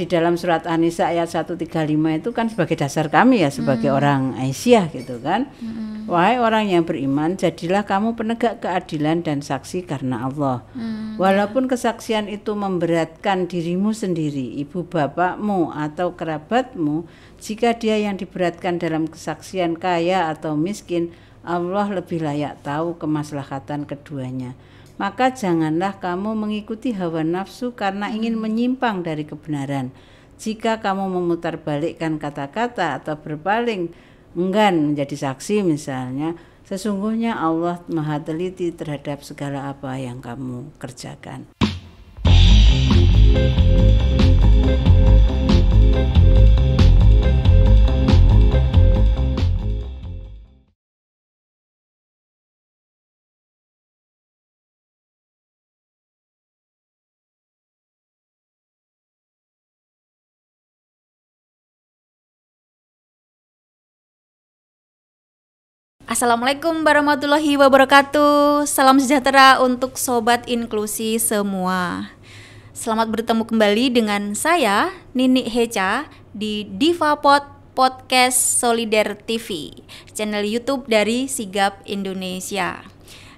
di dalam surat Anisa ayat 135 itu kan sebagai dasar kami ya sebagai hmm. orang Aisyah gitu kan. Hmm. Wahai orang yang beriman, jadilah kamu penegak keadilan dan saksi karena Allah. Hmm. Walaupun kesaksian itu memberatkan dirimu sendiri, ibu bapakmu atau kerabatmu, jika dia yang diberatkan dalam kesaksian kaya atau miskin, Allah lebih layak tahu kemaslahatan keduanya maka janganlah kamu mengikuti hawa nafsu karena ingin hmm. menyimpang dari kebenaran. Jika kamu memutarbalikkan kata-kata atau berpaling enggan menjadi saksi misalnya, sesungguhnya Allah Maha teliti terhadap segala apa yang kamu kerjakan. Assalamualaikum warahmatullahi wabarakatuh. Salam sejahtera untuk sobat inklusi semua. Selamat bertemu kembali dengan saya Nini Heca di Divapod Podcast Solider TV, channel YouTube dari Sigap Indonesia.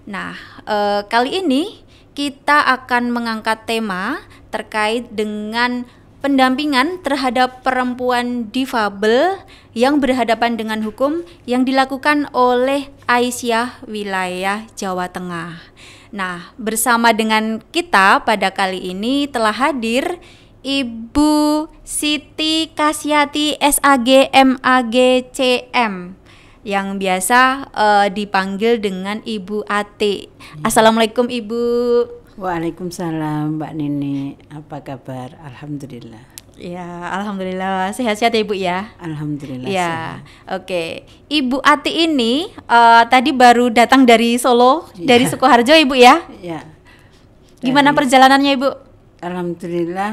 Nah, eh, kali ini kita akan mengangkat tema terkait dengan pendampingan terhadap perempuan difabel yang berhadapan dengan hukum yang dilakukan oleh Aisyah wilayah Jawa Tengah. Nah, bersama dengan kita pada kali ini telah hadir Ibu Siti Kasyati SAG MAG CM yang biasa uh, dipanggil dengan Ibu Ati. Assalamualaikum Ibu. Waalaikumsalam Mbak Nini, apa kabar? Alhamdulillah. Ya, alhamdulillah sehat-sehat ya Ibu ya. Alhamdulillah. Ya, oke. Ibu Ati ini uh, tadi baru datang dari Solo, ya. dari Sukoharjo Ibu ya. Ya. Dari... Gimana perjalanannya Ibu? Alhamdulillah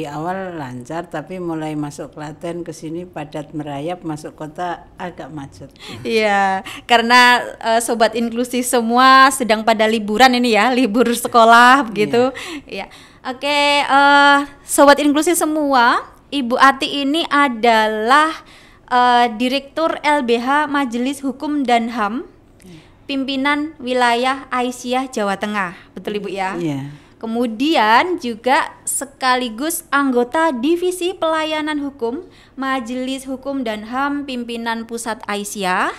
di awal lancar tapi mulai masuk Klaten ke sini padat merayap masuk kota agak macet. Iya, karena uh, sobat inklusi semua sedang pada liburan ini ya, libur sekolah iya. begitu. Iya. Ya. Oke, uh, sobat inklusi semua, Ibu Ati ini adalah uh, Direktur LBH Majelis Hukum dan HAM, iya. pimpinan wilayah Aisyah Jawa Tengah, betul Ibu ya? Iya. Kemudian juga sekaligus anggota Divisi Pelayanan Hukum Majelis Hukum dan HAM Pimpinan Pusat Aisyah,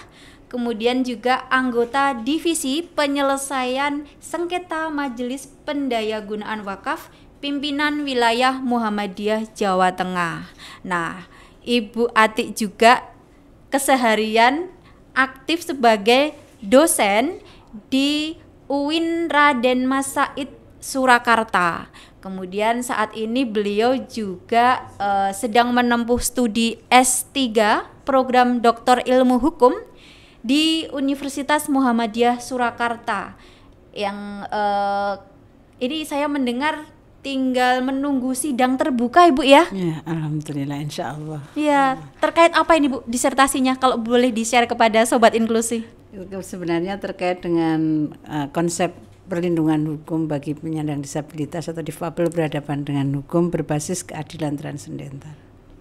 kemudian juga anggota Divisi Penyelesaian Sengketa Majelis Pendayagunaan Wakaf Pimpinan Wilayah Muhammadiyah Jawa Tengah. Nah, Ibu Atik juga keseharian aktif sebagai dosen di UIN Raden Mas Said Surakarta. Kemudian saat ini beliau juga uh, sedang menempuh studi S3 program Doktor Ilmu Hukum di Universitas Muhammadiyah Surakarta. Yang uh, ini saya mendengar tinggal menunggu sidang terbuka Ibu ya. Ya, alhamdulillah insya Allah. Ya, terkait apa ini Bu disertasinya kalau boleh di-share kepada sobat inklusi? sebenarnya terkait dengan uh, konsep perlindungan hukum bagi penyandang disabilitas atau difabel berhadapan dengan hukum berbasis keadilan transendental.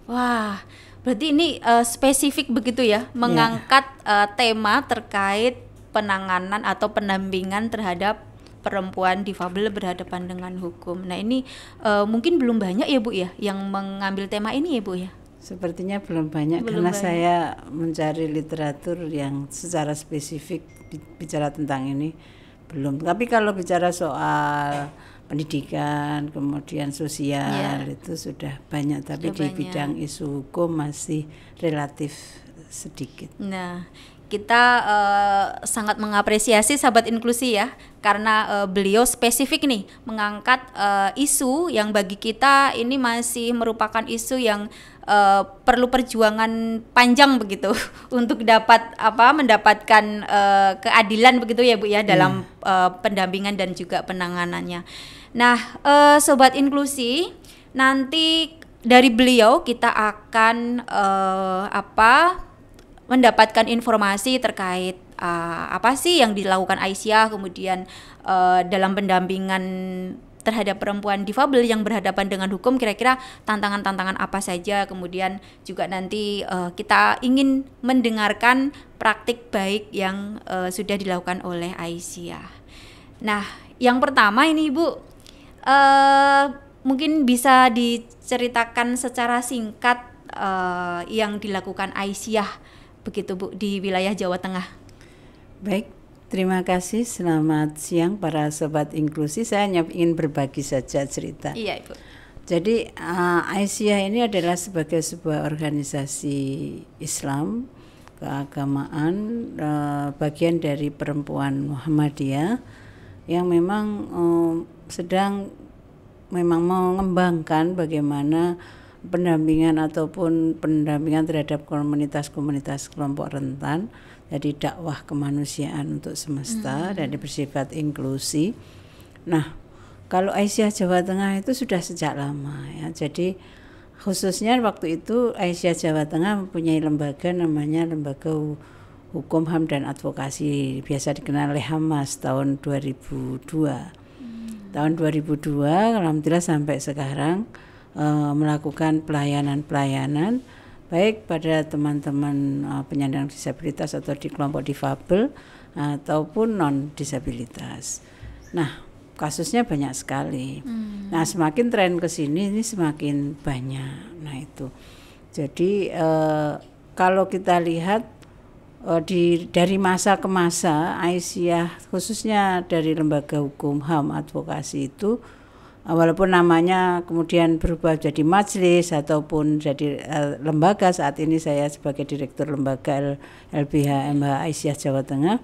Wah, berarti ini uh, spesifik begitu ya, iya. mengangkat yeah. uh, tema terkait penanganan atau pendampingan terhadap perempuan difabel berhadapan dengan hukum. Nah, ini uh, mungkin belum banyak ya, Bu ya, yang mengambil tema ini ya, Bu ya. Sepertinya belum banyak belum karena banyak. saya mencari literatur yang secara spesifik bicara tentang ini belum. Tapi kalau bicara soal pendidikan, kemudian sosial yeah. itu sudah banyak, tapi sudah di banyak. bidang isu hukum masih relatif sedikit. Nah, kita uh, sangat mengapresiasi sahabat inklusi ya karena uh, beliau spesifik nih mengangkat uh, isu yang bagi kita ini masih merupakan isu yang uh, perlu perjuangan panjang begitu untuk dapat apa mendapatkan uh, keadilan begitu ya Bu ya dalam hmm. uh, pendampingan dan juga penanganannya. Nah, uh, sobat inklusi, nanti dari beliau kita akan uh, apa mendapatkan informasi terkait uh, apa sih yang dilakukan Aisyah kemudian uh, dalam pendampingan terhadap perempuan difabel yang berhadapan dengan hukum kira-kira tantangan-tantangan apa saja kemudian juga nanti uh, kita ingin mendengarkan praktik baik yang uh, sudah dilakukan oleh Aisyah. Nah, yang pertama ini Ibu uh, eh, mungkin bisa diceritakan secara singkat uh, yang dilakukan Aisyah begitu Bu di wilayah Jawa Tengah. Baik, Terima kasih, selamat siang para sobat inklusi. Saya hanya ingin berbagi saja cerita. Iya, Ibu. Jadi uh, Aisyah ini adalah sebagai sebuah organisasi Islam keagamaan uh, bagian dari perempuan Muhammadiyah yang memang um, sedang memang mengembangkan bagaimana pendampingan ataupun pendampingan terhadap komunitas-komunitas kelompok rentan dari dakwah kemanusiaan untuk semesta hmm. dan bersifat inklusi. Nah, kalau Aisyah Jawa Tengah itu sudah sejak lama ya. Jadi khususnya waktu itu Aisyah Jawa Tengah mempunyai lembaga namanya Lembaga Hukum HAM dan Advokasi biasa dikenal oleh Hamas tahun 2002. Hmm. Tahun 2002 alhamdulillah sampai sekarang uh, melakukan pelayanan-pelayanan baik pada teman-teman uh, penyandang disabilitas atau di kelompok difabel ataupun non disabilitas. Nah, kasusnya banyak sekali. Hmm. Nah, semakin tren ke sini ini semakin banyak. Nah, itu. Jadi uh, kalau kita lihat uh, di dari masa ke masa Aisyah khususnya dari lembaga hukum HAM advokasi itu Ah, walaupun namanya kemudian berubah jadi majelis ataupun jadi eh, lembaga saat ini saya sebagai direktur lembaga LBH MH Aisyah Jawa Tengah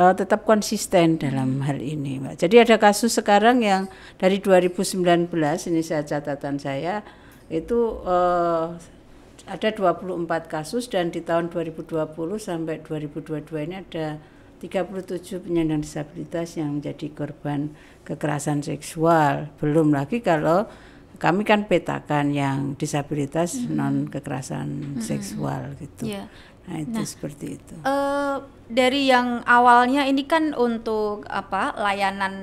eh, tetap konsisten dalam hal ini Mbak. Jadi ada kasus sekarang yang dari 2019 ini saya catatan saya itu uh, ada 24 kasus dan di tahun 2020 sampai 2022 ini ada 37 penyandang disabilitas yang menjadi korban kekerasan seksual. Belum lagi kalau kami kan petakan yang disabilitas mm -hmm. non kekerasan mm -hmm. seksual gitu. Yeah. Nah, itu nah, seperti itu. Uh, dari yang awalnya ini kan untuk apa? layanan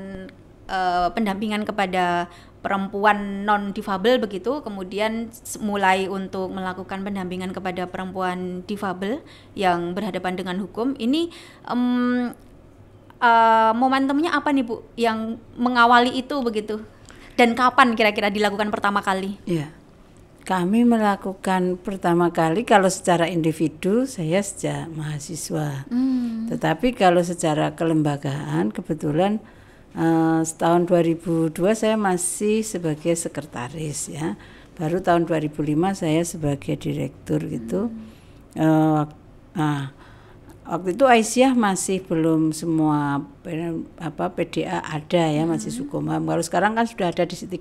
uh, pendampingan kepada perempuan non difabel begitu kemudian mulai untuk melakukan pendampingan kepada perempuan difabel yang berhadapan dengan hukum ini um, uh, momentumnya apa nih Bu yang mengawali itu begitu dan kapan kira-kira dilakukan pertama kali? Ya, Kami melakukan pertama kali kalau secara individu saya sejak mahasiswa. Hmm. Tetapi kalau secara kelembagaan kebetulan Uh, tahun 2002 saya masih sebagai sekretaris ya. Baru tahun 2005 saya sebagai direktur gitu. Hmm. Uh, waktu itu Aisyah masih belum semua apa PDA ada ya hmm. masih Sukoma. Kalau sekarang kan sudah ada di 35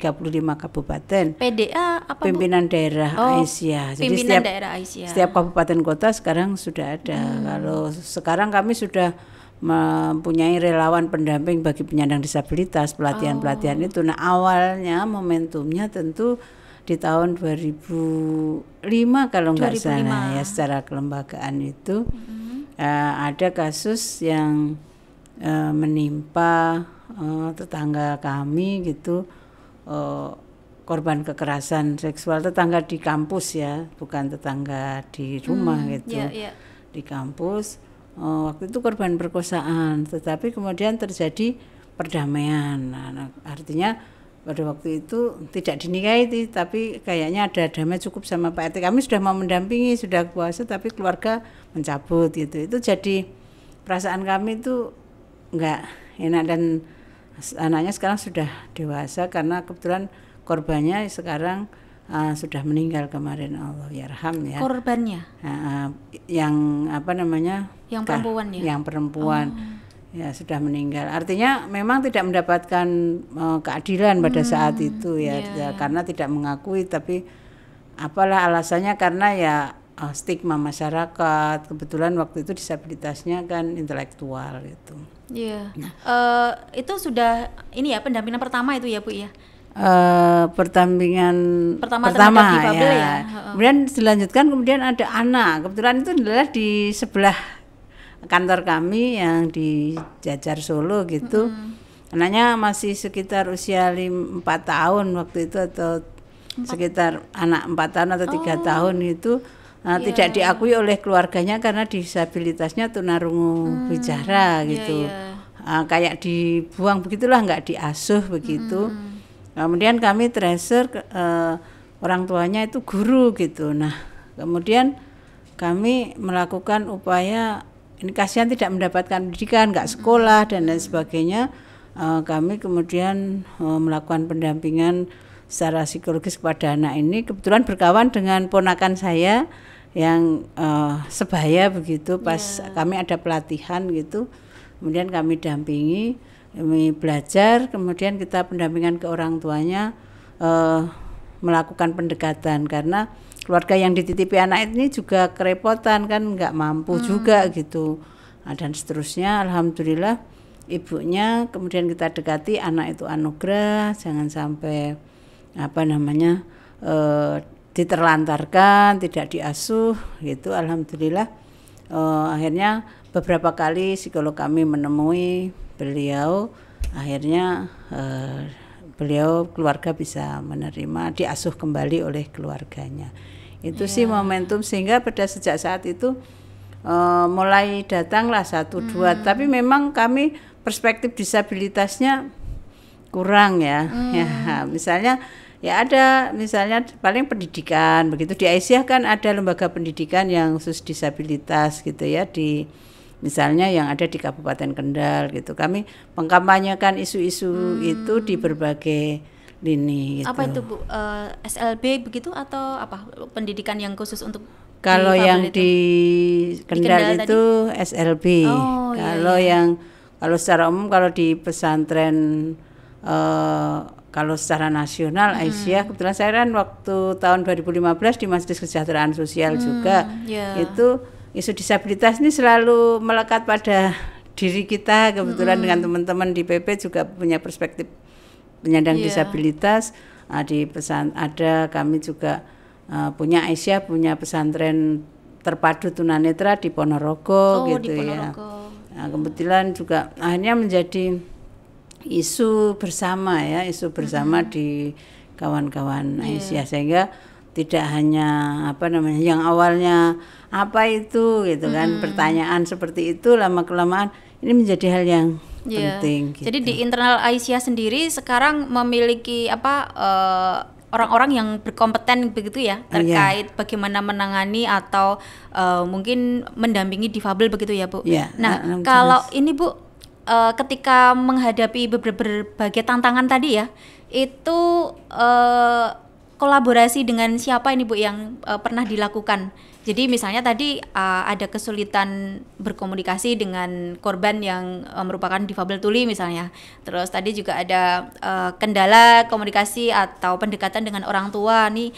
kabupaten. PDA apa pimpinan Bu? daerah oh, Aisyah. Jadi pimpinan setiap daerah Aisyah. setiap kabupaten kota sekarang sudah ada. Hmm. Kalau sekarang kami sudah mempunyai relawan pendamping bagi penyandang disabilitas pelatihan-pelatihan oh. itu. Nah, awalnya momentumnya tentu di tahun 2005 kalau nggak salah ya secara kelembagaan itu mm -hmm. uh, ada kasus yang uh, menimpa uh, tetangga kami gitu uh, korban kekerasan seksual tetangga di kampus ya bukan tetangga di rumah mm, gitu yeah, yeah. di kampus Oh, waktu itu korban perkosaan, tetapi kemudian terjadi perdamaian. Nah, nah artinya pada waktu itu tidak dinikahi, tapi kayaknya ada damai cukup sama Pak RT. Kami sudah mau mendampingi, sudah kuasa, tapi keluarga mencabut gitu. Itu jadi perasaan kami itu nggak enak dan anaknya sekarang sudah dewasa karena kebetulan korbannya sekarang uh, sudah meninggal kemarin Allah yarham ya. Korbannya? Uh, yang apa namanya yang perempuan ya yang perempuan oh. ya sudah meninggal artinya memang tidak mendapatkan uh, keadilan pada hmm, saat itu ya, yeah, ya karena tidak mengakui tapi apalah alasannya karena ya uh, stigma masyarakat kebetulan waktu itu disabilitasnya kan intelektual itu ya Yeah. Uh, eh, itu sudah ini ya pendampingan pertama itu ya Bu ya. Uh, pertandingan pertama, pertama ya. ya. Kemudian dilanjutkan kemudian ada anak. Kebetulan itu adalah di sebelah kantor kami yang di Jajar Solo gitu. -hmm. Anaknya masih sekitar usia 4 tahun waktu itu atau empat. sekitar anak 4 tahun atau tiga oh. tahun itu nah, eh, yeah. tidak diakui oleh keluarganya karena disabilitasnya tunarungu hmm. bicara iya, gitu. Yeah, iya. yeah. Uh, kayak dibuang begitulah nggak diasuh begitu. Hmm. Kemudian kami tracer uh, eh, orang tuanya itu guru gitu. Nah, kemudian kami melakukan upaya ini kasihan tidak mendapatkan pendidikan, nggak sekolah dan lain sebagainya. Uh, kami kemudian uh, melakukan pendampingan secara psikologis kepada anak ini. Kebetulan berkawan dengan ponakan saya yang uh, sebaya begitu pas yeah. kami ada pelatihan gitu. Kemudian kami dampingi, kami belajar, kemudian kita pendampingan ke orang tuanya uh, melakukan pendekatan karena keluarga yang dititipi anak ini juga kerepotan kan nggak mampu hmm. juga gitu nah, dan seterusnya alhamdulillah ibunya kemudian kita dekati anak itu anugerah jangan sampai apa namanya e, diterlantarkan tidak diasuh gitu alhamdulillah e, akhirnya beberapa kali psikolog kami menemui beliau akhirnya e, beliau keluarga bisa menerima diasuh kembali oleh keluarganya itu yeah. sih momentum sehingga pada sejak saat itu uh, mulai datanglah satu hmm. dua. Tapi memang kami perspektif disabilitasnya kurang ya. Hmm. Ya misalnya ya ada misalnya paling pendidikan begitu di Aisyah kan ada lembaga pendidikan yang khusus disabilitas gitu ya di misalnya yang ada di Kabupaten Kendal gitu. Kami mengkampanyekan isu-isu hmm. itu di berbagai dini gitu. Apa itu Bu? Uh, eh, SLB begitu atau apa pendidikan yang khusus untuk kalau yang itu? di Kendal, di Kendal itu tadi? SLB. Oh, iya, kalau iya, yang kalau secara umum kalau di pesantren uh, kalau secara nasional hmm. Aisyah kebetulan saya kan waktu tahun 2015 di Majelis Kesejahteraan Sosial hmm, juga yeah. itu isu disabilitas ini selalu melekat pada diri kita kebetulan hmm. dengan teman-teman di PP juga punya perspektif penyandang yeah. disabilitas uh, di pesan ada kami juga uh, punya Aisyah punya pesantren terpadu tunanetra di Ponorogo oh, gitu di ya. Ponorogo. ya. Nah, kebetulan juga akhirnya menjadi isu bersama ya, isu bersama mm -hmm. di kawan-kawan yeah. Aisyah sehingga tidak hanya apa namanya yang awalnya apa itu gitu kan -hmm. pertanyaan seperti itu lama kelamaan ini menjadi hal yang yeah. penting. Gitu. Jadi di gitu. internal Aisyah sendiri sekarang memiliki apa uh, orang-orang yang berkompeten begitu ya iya. terkait yeah. bagaimana menangani atau uh, mungkin mendampingi difabel begitu ya bu. Yeah, nah, nah kalau jelas. ini bu uh, ketika menghadapi berbagai tantangan tadi ya itu uh, kolaborasi dengan siapa ini bu yang uh, pernah dilakukan? Jadi misalnya tadi uh, ada kesulitan berkomunikasi dengan korban yang uh, merupakan difabel tuli misalnya. Terus tadi juga ada uh, kendala komunikasi atau pendekatan dengan orang tua nih.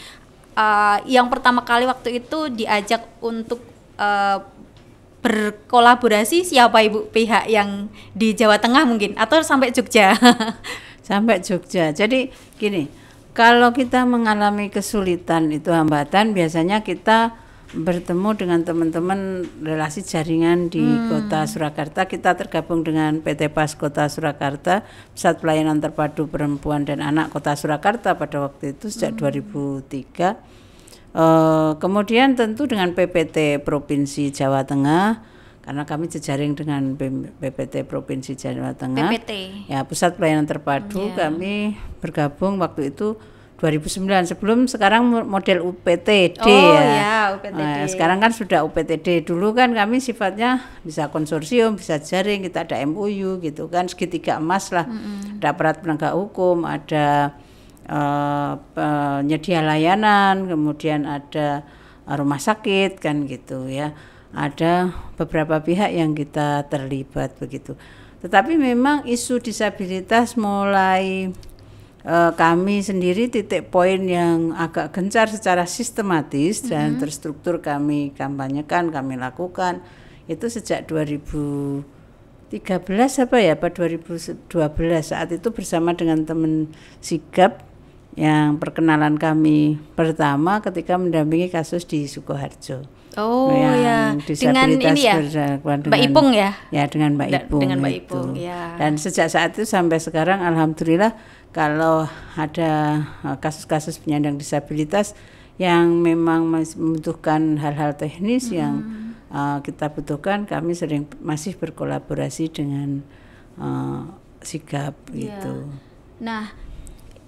Uh, yang pertama kali waktu itu diajak untuk uh, berkolaborasi siapa ibu pihak yang di Jawa Tengah mungkin atau sampai Jogja? sampai Jogja. Jadi gini, kalau kita mengalami kesulitan itu hambatan biasanya kita bertemu dengan teman-teman relasi jaringan di hmm. Kota Surakarta. Kita tergabung dengan PT PAS Kota Surakarta, Pusat Pelayanan Terpadu Perempuan dan Anak Kota Surakarta pada waktu itu sejak hmm. 2003. Uh, eh, kemudian tentu dengan PPT Provinsi Jawa Tengah karena kami jejaring dengan PPT Provinsi Jawa Tengah. PPT. Ya, Pusat Pelayanan Terpadu hmm, yeah. kami bergabung waktu itu 2009 sebelum sekarang model UPTD oh, ya. ya UPTD. Nah, sekarang kan sudah UPTD. Dulu kan kami sifatnya bisa konsorsium, bisa jaring, kita ada MUU gitu kan segitiga emas lah. Mm -hmm. Ada aparat penegak hukum, ada uh, penyedia layanan, kemudian ada eh, rumah sakit kan gitu ya. Ada beberapa pihak yang kita terlibat begitu. Tetapi memang isu disabilitas mulai Eh, kami sendiri titik poin yang agak gencar secara sistematis mm -hmm. dan mm-hmm. terstruktur kami kampanyekan, kami lakukan itu sejak 2013 apa ya Pak 2012 saat itu bersama dengan teman sigap yang perkenalan kami pertama ketika mendampingi kasus di Sukoharjo. Oh yang ya. Dengan ini ya. Dengan, Mbak Ipung ya. Ya dengan Mbak Ipung. Dengan Mbak Ipung ya. Dan sejak saat itu sampai sekarang alhamdulillah kalau ada eh, kasus-kasus penyandang disabilitas yang memang membutuhkan hal-hal teknis hmm. yang uh, kita butuhkan, kami sering masih berkolaborasi dengan uh, eh, sikap yeah. itu. Nah,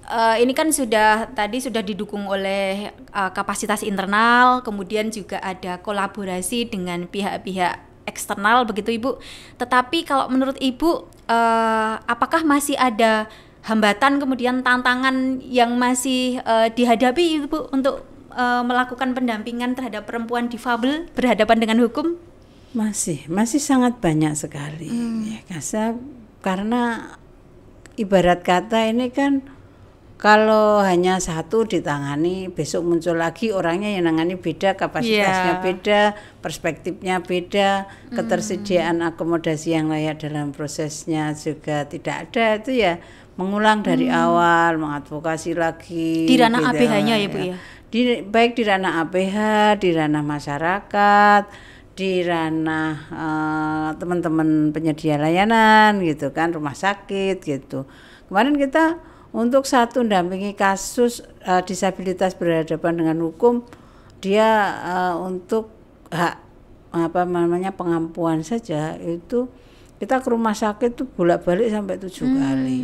uh, ini kan sudah tadi sudah didukung oleh uh, kapasitas internal, kemudian juga ada kolaborasi dengan pihak-pihak eksternal begitu Ibu. Tetapi kalau menurut Ibu uh, apakah masih ada hambatan kemudian tantangan yang masih uh, dihadapi Ibu untuk uh, melakukan pendampingan terhadap perempuan difabel berhadapan dengan hukum? Masih, masih sangat banyak sekali. Hmm. Ya, kasa, karena ibarat kata ini kan kalau hanya satu ditangani, besok muncul lagi orangnya yang nangani beda, kapasitasnya yeah. beda, perspektifnya beda, mm. ketersediaan akomodasi yang layak dalam prosesnya juga tidak ada itu ya mengulang dari hmm. awal, mengadvokasi lagi di ranah gitu, nya ya, Bu iya. ya. Di baik di ranah APH di ranah masyarakat, di ranah uh, teman-teman penyedia layanan gitu kan, rumah sakit gitu. Kemarin kita untuk satu mendampingi kasus uh, disabilitas berhadapan dengan hukum dia uh, untuk hak apa namanya pengampuan saja itu kita ke rumah sakit tuh bolak-balik sampai tujuh hmm. kali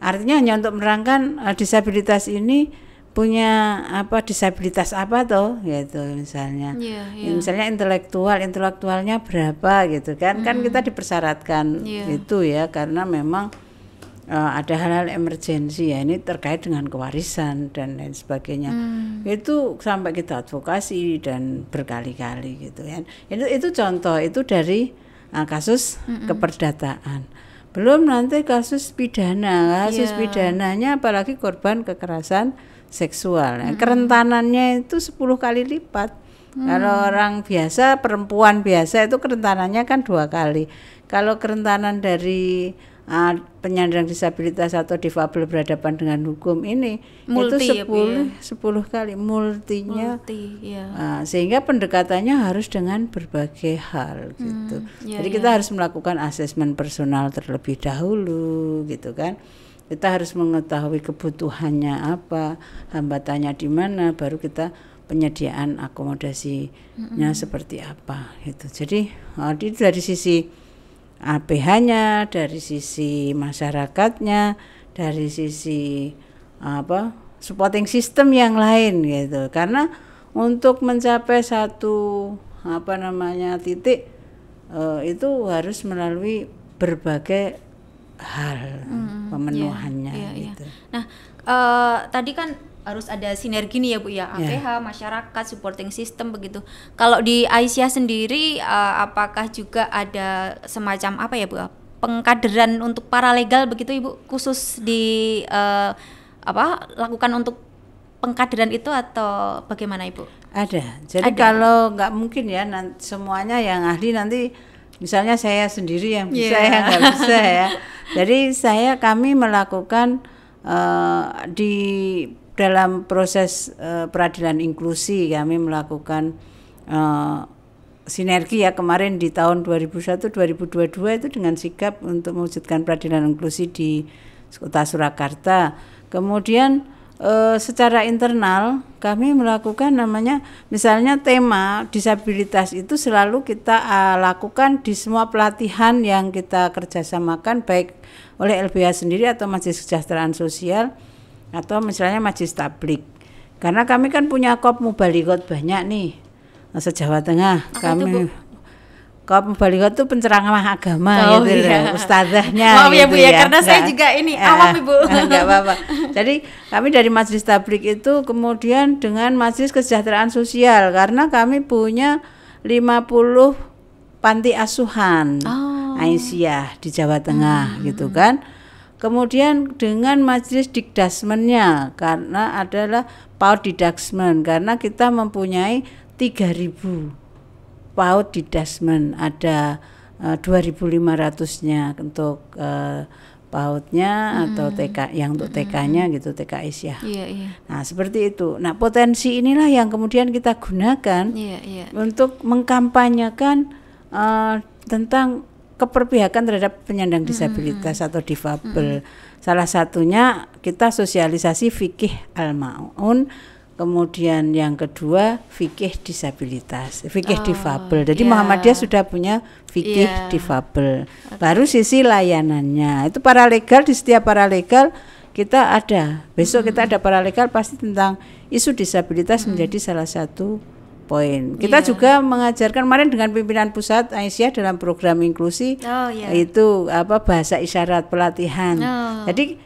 Artinya hanya untuk menerangkan uh, disabilitas ini punya apa disabilitas apa toh gitu misalnya yeah, yeah. misalnya intelektual intelektualnya berapa gitu kan mm. kan kita dipersyaratkan yeah. itu ya karena memang uh, ada hal-hal emergensi ya ini terkait dengan kewarisan dan lain sebagainya mm. itu sampai kita advokasi dan berkali-kali gitu ya itu itu contoh itu dari uh, kasus mm -mm. keperdataan belum nanti kasus pidana, kasus yeah. pidananya apalagi korban kekerasan seksual. Nah, Kerentanannya itu 10 kali lipat. Hmm. Kalau orang biasa, perempuan biasa itu kerentanannya kan dua kali. Kalau kerentanan dari Ah, penyandang disabilitas atau difabel berhadapan dengan hukum ini multi, itu 10 ya, 10 ya? kali multinya multi, ya. uh, sehingga pendekatannya harus dengan berbagai hal gitu. Hmm, iya, Jadi ya. kita harus melakukan asesmen personal terlebih dahulu gitu kan. Kita harus mengetahui kebutuhannya apa, hambatannya di mana baru kita penyediaan akomodasinya mm -hmm. seperti apa gitu. Jadi uh, dari sisi APH-nya, dari sisi masyarakatnya, dari sisi apa supporting system yang lain gitu. Karena untuk mencapai satu apa namanya titik uh, itu harus melalui berbagai hal hmm, iya, pemenuhannya yeah, yeah, gitu. Yeah. Nah, uh, tadi kan harus ada sinergi nih ya Bu ya APH ya. yeah. masyarakat supporting system begitu. Kalau di Aisyah sendiri uh, apakah juga ada semacam apa ya Bu ya, pengkaderan untuk para legal begitu Ibu khusus di uh, apa lakukan untuk pengkaderan itu atau bagaimana Ibu? Ada. Jadi ada. kalau nggak mungkin ya nanti, semuanya yang ahli nanti misalnya saya sendiri yang bisa yeah. yang iya. nggak bisa ya. Jadi saya kami melakukan uh, di dalam proses uh, peradilan inklusi kami melakukan uh, sinergi ya kemarin di tahun 2001 2022 itu dengan sikap untuk mewujudkan peradilan inklusi di Kota Surakarta. Kemudian e, secara internal kami melakukan namanya misalnya tema disabilitas itu selalu kita lakukan di semua pelatihan yang kita kerjasamakan baik oleh LBH sendiri atau Majelis Kesejahteraan Sosial atau misalnya majlis tablik. Karena kami kan punya kop mubaligot banyak nih. Nah, Jawa Tengah Apa kami itu, Kop mubaligot itu penceramah agama oh, gitu iya. loh, ustazahnya Maaf ya, gitu ya Bu ya, ya. karena enggak, saya nah, juga ini ya, awam Ibu. Enggak eh, apa-apa. Jadi kami dari Majelis Tablik itu kemudian dengan Majelis Kesejahteraan Sosial karena kami punya 50 panti asuhan oh. Aisyah di Jawa Tengah hmm. gitu hmm. kan. Kemudian dengan majelis dikdasmennya karena adalah paut didaksmen karena kita mempunyai 3000 paut didasmen ada uh, eh, 2500-nya untuk uh, pautnya hmm. atau TK yang untuk hmm, hmm, TK-nya hmm. gitu TK Asia. Iya, iya. Nah, seperti itu. Nah, potensi inilah yang kemudian kita gunakan iya, iya. untuk mengkampanyekan uh, tentang keperpihakan terhadap penyandang disabilitas hmm. atau difabel. Hmm. Salah satunya kita sosialisasi fikih al-maun, kemudian yang kedua fikih disabilitas, fikih oh, difabel. Jadi yeah. Muhammadiyah sudah punya fikih yeah. difabel. Okay. Baru sisi layanannya. Itu paralegal di setiap paralegal kita ada. Besok hmm. kita ada paralegal pasti tentang isu disabilitas hmm. menjadi salah satu Poin. Kita yeah. juga mengajarkan kemarin dengan pimpinan pusat Aisyah dalam program inklusi oh, yeah. itu apa bahasa isyarat pelatihan. Oh. Jadi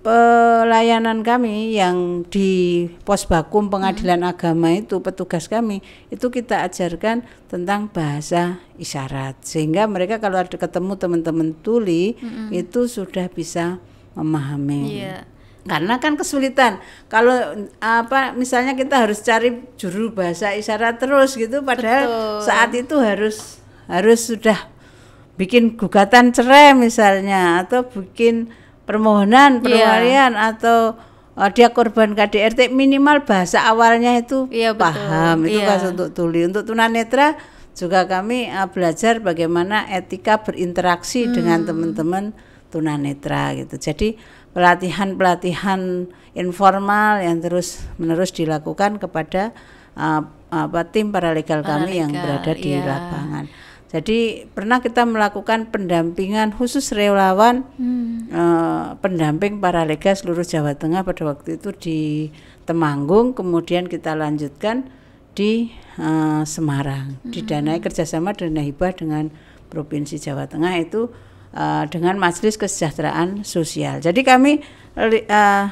pelayanan kami yang di pos bakum pengadilan hmm. agama itu petugas kami itu kita ajarkan tentang bahasa isyarat sehingga mereka kalau ada ketemu teman-teman tuli hmm. itu sudah bisa memahami. Yeah karena kan kesulitan kalau apa misalnya kita harus cari juru bahasa isyarat terus gitu padahal Betul. saat itu harus harus sudah bikin gugatan cerai misalnya atau bikin permohonan iya. perwalian yeah. atau Oh, dia korban KDRT minimal bahasa awalnya itu iya, paham itu iya. kan untuk tuli untuk tunanetra juga kami uh, belajar bagaimana etika berinteraksi hmm. dengan teman-teman tunanetra gitu jadi pelatihan-pelatihan informal yang terus-menerus dilakukan kepada uh, apa tim paralegal, paralegal kami yang berada di iya. lapangan. Jadi pernah kita melakukan pendampingan khusus relawan hmm. eh, pendamping paralegal seluruh Jawa Tengah pada waktu itu di Temanggung, kemudian kita lanjutkan di eh, Semarang. Hmm. Didanai kerjasama dana hibah dengan Provinsi Jawa Tengah itu uh, dengan Majelis Kesejahteraan Sosial. Jadi kami uh,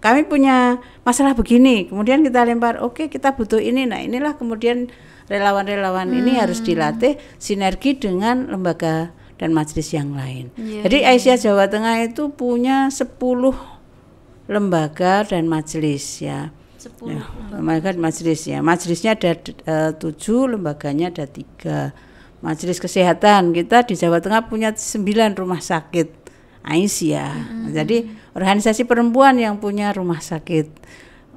kami punya masalah begini, kemudian kita lempar, oke okay, kita butuh ini. Nah, inilah kemudian relawan-relawan hmm. ini harus dilatih sinergi dengan lembaga dan majelis yang lain. Yeah. Jadi Aisyah iya. Jawa Tengah itu punya 10 lembaga dan majelis ya. 10 ya, lembaga dan majelis ya. Majelisnya ada eh, tujuh, lembaganya ada tiga. Majelis Kesehatan kita di Jawa Tengah punya 9 rumah sakit Aisyah. Hmm. Jadi organisasi perempuan yang punya rumah sakit.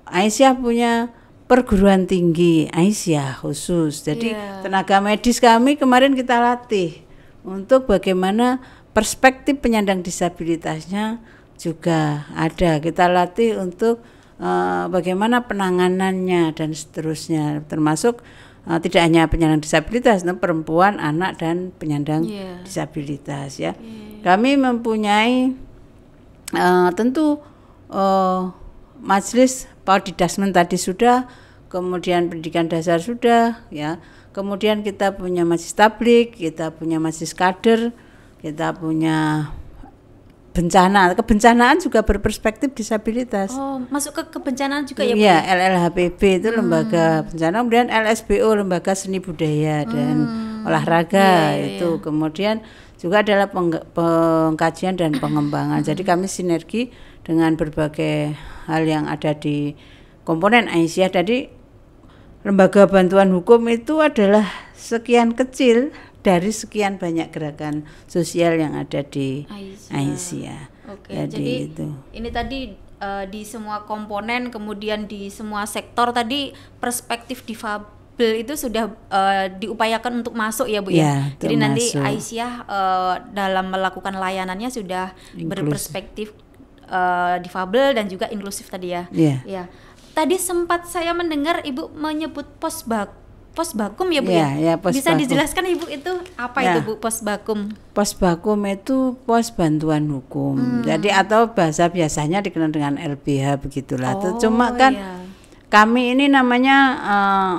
Aisyah punya perguruan tinggi Aisyah khusus. Jadi yeah. tenaga medis kami kemarin kita latih untuk bagaimana perspektif penyandang disabilitasnya juga ada. Kita latih untuk uh, bagaimana penanganannya dan seterusnya termasuk uh, tidak hanya penyandang disabilitas, perempuan, anak dan penyandang yeah. disabilitas ya. Yeah. Kami mempunyai uh, tentu uh, majelis paudidasmen tadi sudah, kemudian pendidikan dasar sudah ya. Kemudian kita punya majelis tablik, kita punya majelis kader, kita punya bencana. Kebencanaan juga berperspektif disabilitas. Oh, masuk ke kebencanaan juga ya, iya, ya Iya, LLHPB itu hmm. lembaga bencana, kemudian LSBO lembaga seni budaya dan hmm. olahraga yeah, iya, itu. Yeah. Kemudian juga adalah peng pengkajian dan pengembangan. Jadi hmm. kami sinergi dengan berbagai hal yang ada di komponen Aisyah tadi lembaga bantuan hukum itu adalah sekian kecil dari sekian banyak gerakan sosial yang ada di Aisyah. Oke, jadi, jadi itu. ini tadi uh, di semua komponen kemudian di semua sektor tadi perspektif difabel itu sudah uh, diupayakan untuk masuk ya Bu ya. ya? Jadi masuk. nanti Aisyah uh, dalam melakukan layanannya sudah Inklusif. berperspektif uh, difabel dan juga inklusif tadi ya. Iya. Ya. Tadi sempat saya mendengar Ibu menyebut pos bak pos bakum ya Bu iya, ya? ya, pos Bisa bakum. dijelaskan Ibu itu apa ya. itu nah. Bu pos bakum? Pos bakum itu pos bantuan hukum. Hmm. Jadi atau bahasa biasanya dikenal dengan LBH begitulah. Oh, Cuma kan ya. kami ini namanya uh,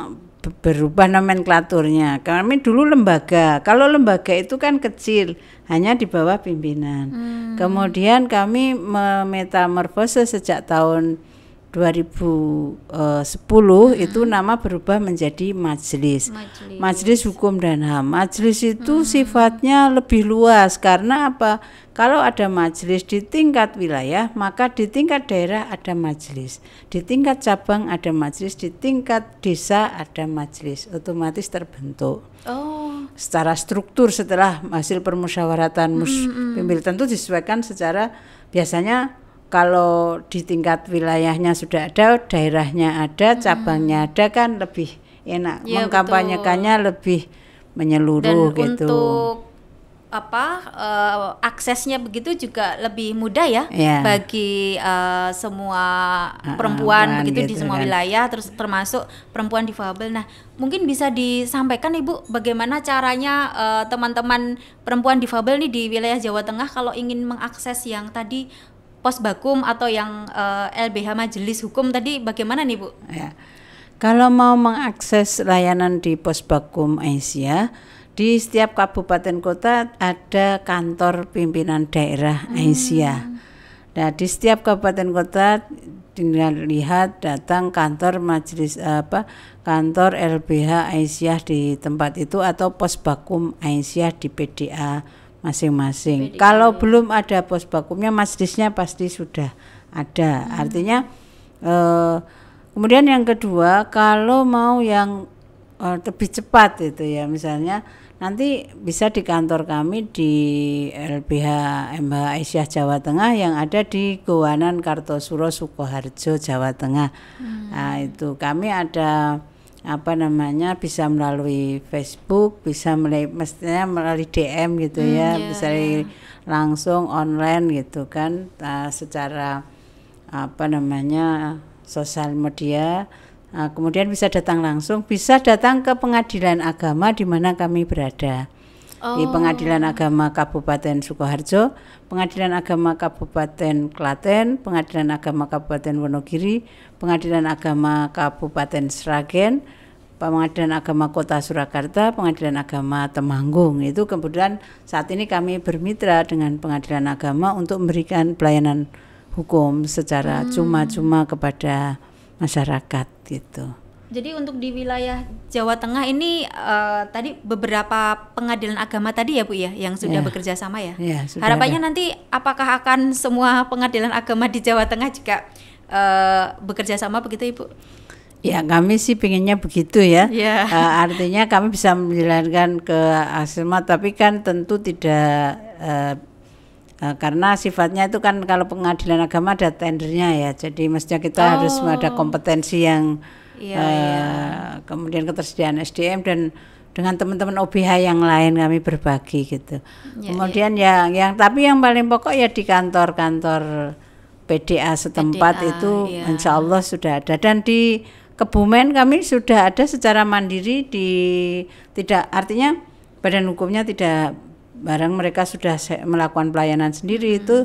berubah nomenklaturnya. Kami dulu lembaga. Kalau lembaga itu kan kecil, hanya di bawah pimpinan. Hmm. Kemudian kami memetamorfose sejak tahun 2010 eh, hmm. itu nama berubah menjadi majelis. majelis. Majelis Hukum dan HAM. Majelis itu hmm. sifatnya lebih luas karena apa? Kalau ada majelis di tingkat wilayah, maka di tingkat daerah ada majelis. Di tingkat cabang ada majelis, di tingkat desa ada majelis. Otomatis terbentuk. Oh. Secara struktur setelah hasil permusyawaratan mus hmm, hmm. pemilihan itu disesuaikan secara biasanya kalau di tingkat wilayahnya sudah ada, daerahnya ada, hmm. cabangnya ada kan lebih enak ya, mengkampanyekannya betul. lebih menyeluruh Dan gitu. Untuk apa uh, aksesnya begitu juga lebih mudah ya yeah. bagi uh, semua ah, ah, perempuan begitu gitu di semua kan. wilayah terus termasuk perempuan difabel. Nah, mungkin bisa disampaikan Ibu bagaimana caranya eh, teman-teman uh, teman -teman perempuan difabel nih di wilayah Jawa Tengah kalau ingin mengakses yang tadi pos bakum atau yang uh, eh, LBH Majelis Hukum tadi bagaimana nih Bu? Ya. Kalau mau mengakses layanan di pos bakum Aisyah, di setiap kabupaten kota ada kantor pimpinan daerah hmm. Aisyah. Nah, di setiap kabupaten kota tinggal lihat datang kantor majelis eh, apa kantor LBH Aisyah di tempat itu atau pos bakum Aisyah di PDA masing-masing. Kalau belum ada pos bakumnya, masjidnya pasti sudah ada. Hmm. Artinya, eh, kemudian yang kedua, kalau mau yang eh, lebih cepat itu ya, misalnya nanti bisa di kantor kami di LBH MH Aisyah Jawa Tengah yang ada di Gowanan Kartosuro Sukoharjo Jawa Tengah. Hmm. Nah, itu kami ada apa namanya bisa melalui Facebook, bisa melalui mestinya melalui DM gitu hmm, ya, iya, bisa iya. langsung online gitu kan uh, secara apa namanya sosial media. Uh, kemudian bisa datang langsung, bisa datang ke pengadilan agama di mana kami berada oh. di Pengadilan Agama Kabupaten Sukoharjo, Pengadilan Agama Kabupaten Klaten, Pengadilan Agama Kabupaten Wonogiri, Pengadilan Agama Kabupaten Sragen, Pengadilan Agama Kota Surakarta, Pengadilan Agama Temanggung. Itu kemudian saat ini kami bermitra dengan Pengadilan Agama untuk memberikan pelayanan hukum secara hmm. cuma-cuma hmm. kepada masyarakat gitu. Jadi untuk di wilayah Jawa Tengah ini uh, tadi beberapa pengadilan agama tadi ya Bu ya yang sudah yeah. bekerja sama ya. Yeah, sudah Harapannya ada. nanti apakah akan semua pengadilan agama di Jawa Tengah juga uh, bekerja sama begitu Ibu? Ya kami sih pinginnya begitu ya. Yeah. Iya. Uh, artinya kami bisa menjalankan ke asrama tapi kan tentu tidak uh, karena sifatnya itu kan kalau pengadilan agama ada tendernya ya jadi mestinya kita oh. harus ada kompetensi yang uh, kemudian ketersediaan SDM dan dengan teman-teman OBH yang lain kami berbagi gitu. Iya, kemudian yang yang tapi yang paling pokok ya di kantor-kantor PDA setempat PDA, itu ya. insya Allah sudah ada dan di Kebumen kami sudah ada secara mandiri di tidak artinya badan hukumnya tidak barang mereka sudah melakukan pelayanan sendiri hmm. itu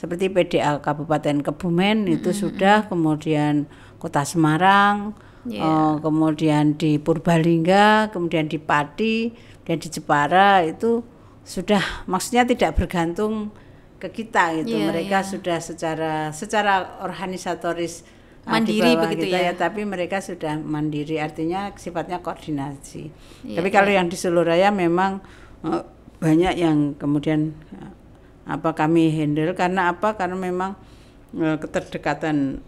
seperti PDA Kabupaten Kebumen hmm. itu sudah kemudian Kota Semarang yeah. Oh, uh, kemudian di Purbalingga, kemudian di Pati, dan di Jepara itu sudah maksudnya tidak bergantung ke kita gitu. Yeah, mereka yeah. sudah secara secara organisatoris eh, mandiri di begitu kita, ya. ya, tapi mereka sudah mandiri artinya sifatnya koordinasi. Yeah, tapi kalau yeah. yang di seluruh Raya memang uh, banyak yang kemudian eh, apa kami handle karena apa? Karena memang uh, keterdekatan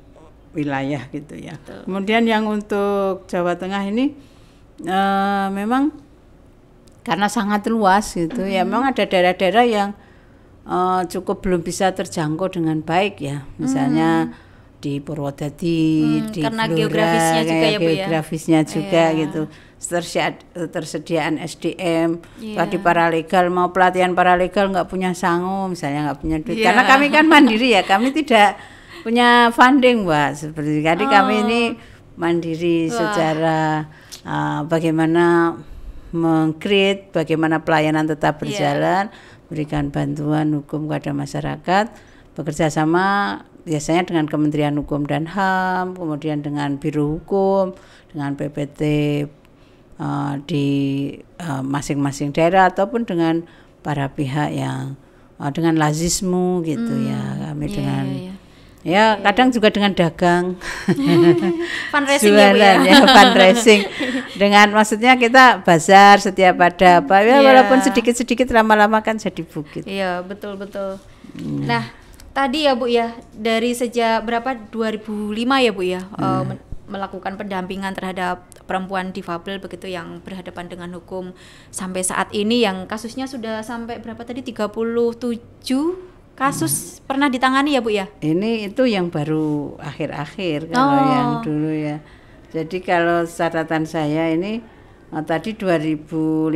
wilayah gitu ya. Betul. Kemudian yang untuk Jawa Tengah ini e, memang karena sangat luas gitu mm -hmm. ya, mm-hmm. memang ada daerah-daerah yang e, cukup belum bisa terjangkau dengan baik ya, misalnya mm -hmm. di Purwodadi, mm, di karena Flora, geografisnya juga ya, Bu ya? geografisnya juga yeah. gitu, tersediaan SDM, yeah. Iya. tadi paralegal mau pelatihan paralegal nggak punya sanggup misalnya nggak punya duit, yeah. karena kami kan mandiri ya, kami tidak punya funding mbak seperti tadi oh. kami ini mandiri Wah. secara uh, bagaimana mengcreate bagaimana pelayanan tetap iya. berjalan yeah. berikan bantuan hukum kepada masyarakat bekerja sama biasanya dengan Kementerian Hukum dan HAM kemudian dengan Biro Hukum dengan PPT uh, ah, di ah, masing-masing uh, daerah ataupun dengan para pihak yang uh, dengan lazismu gitu mm. ya hmm. kami yeah, dengan yeah, yeah ya kadang juga dengan dagang fundraising ya, ya fundraising dengan maksudnya kita bazar setiap ada apa ya yeah. walaupun sedikit sedikit lama-lama kan jadi bukit iya betul betul hmm. nah tadi ya bu ya dari sejak berapa 2005 ya bu ya hmm. Eh, melakukan pendampingan terhadap perempuan difabel begitu yang berhadapan dengan hukum sampai saat ini yang kasusnya sudah sampai berapa tadi 37 Kasus hmm. pernah ditangani ya Bu ya? Ini itu yang baru akhir-akhir kalau oh. yang dulu ya. Jadi kalau catatan saya ini Nah, tadi 2015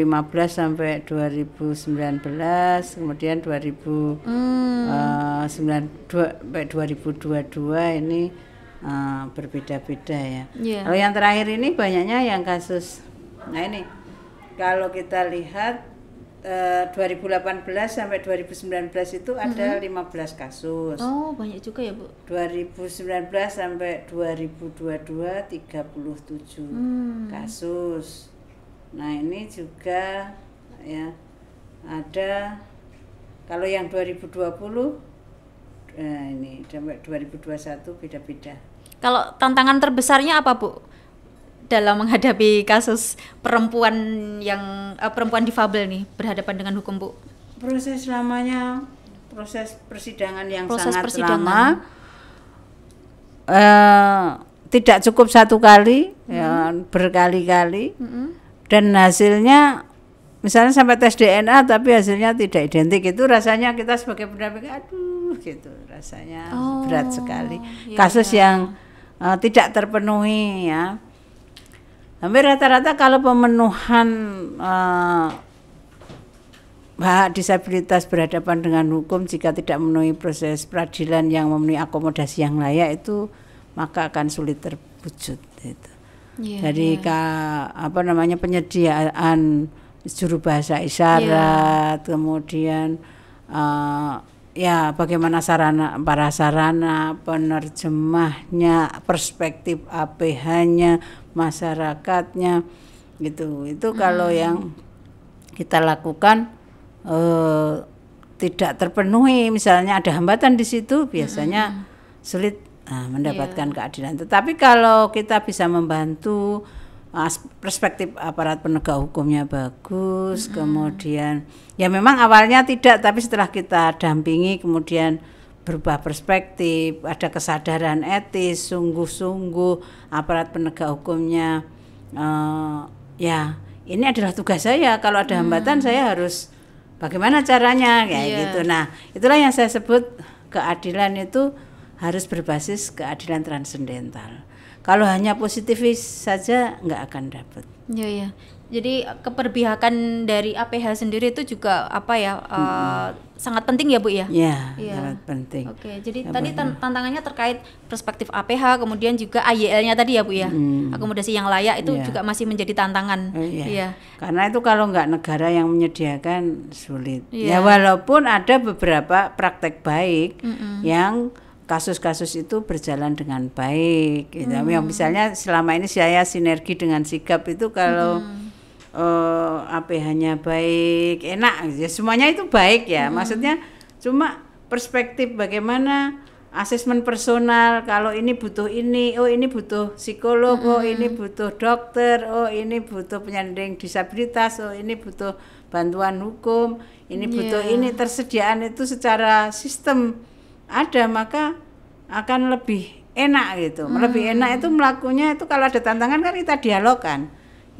sampai 2019, kemudian 2000 hmm. uh, sampai 2022 ini uh, berbeda-beda ya. Yeah. Kalau yang terakhir ini banyaknya yang kasus. Nah ini kalau kita lihat 2018 eh, sampai 2019 itu mm-hmm. ada mm -hmm. 15 kasus. Oh, banyak juga ya, Bu. 2019 sampai 2022 37 mm. kasus. Nah, ini juga ya ada kalau yang 2020 nah eh, ini sampai 2021 beda-beda. Kalau tantangan terbesarnya apa, Bu? dalam menghadapi kasus perempuan yang uh, perempuan difabel nih berhadapan dengan hukum Bu? Proses lamanya proses persidangan yang proses sangat persidangan. lama. Uh, tidak cukup satu kali, -hmm. ya, berkali-kali. -hmm. Dan hasilnya misalnya sampai tes DNA tapi hasilnya tidak identik itu rasanya kita sebagai pendamping aduh gitu rasanya oh, berat sekali. Oh, iya. Kasus iya. yang uh, tidak terpenuhi ya Hampir rata-rata kalau pemenuhan eh, hak disabilitas berhadapan dengan hukum jika tidak memenuhi proses peradilan yang memenuhi akomodasi yang layak itu maka akan sulit terwujud itu. Yeah, Jadi yeah. Ke, apa namanya penyediaan juru bahasa isyarat, yeah. kemudian uh, ya bagaimana sarana para sarana penerjemahnya perspektif APH-nya masyarakatnya gitu itu hmm. kalau yang kita lakukan e, tidak terpenuhi misalnya ada hambatan di situ biasanya hmm. sulit nah, mendapatkan yeah. keadilan tetapi kalau kita bisa membantu Ah, perspektif aparat penegak hukumnya bagus, hmm kemudian ya memang awalnya tidak, tapi setelah kita dampingi kemudian berubah perspektif, ada kesadaran etis, sungguh-sungguh aparat penegak hukumnya uh, ya ini adalah tugas saya. Kalau ada hambatan mm. saya harus bagaimana caranya kayak yeah. gitu. Nah, itulah yang saya sebut keadilan itu harus berbasis keadilan transendental. Kalau hanya positivis saja nggak akan dapat. Iya ya. Jadi eh, keperbihakan dari APH sendiri itu juga apa ya hmm. uh, sangat penting ya Bu ya? Iya, ya. sangat penting. Oke, jadi ya, tadi tantangannya terkait perspektif APH kemudian juga AYL-nya tadi ya Bu ya. Hmm. Akomodasi yang layak itu ya. juga masih menjadi tantangan. Oh, iya. Ya. Karena itu kalau nggak negara yang menyediakan sulit. Ya, ya walaupun ada beberapa praktek baik mm -mm. yang kasus-kasus itu berjalan dengan baik gitu. Hmm. Yang misalnya selama ini saya sinergi dengan sikap itu kalau hmm. uh, eh, apa hanya baik, enak ya semuanya itu baik ya. Hmm. Maksudnya cuma perspektif bagaimana asesmen personal kalau ini butuh ini, oh ini butuh psikolog, oh hmm. oh ini butuh dokter, oh ini butuh penyandang disabilitas, oh ini butuh bantuan hukum, ini yeah. butuh ini tersediaan itu secara sistem ada maka akan lebih enak gitu. Hmm. Lebih enak itu melakunya itu kalau ada tantangan kan kita dialog kan.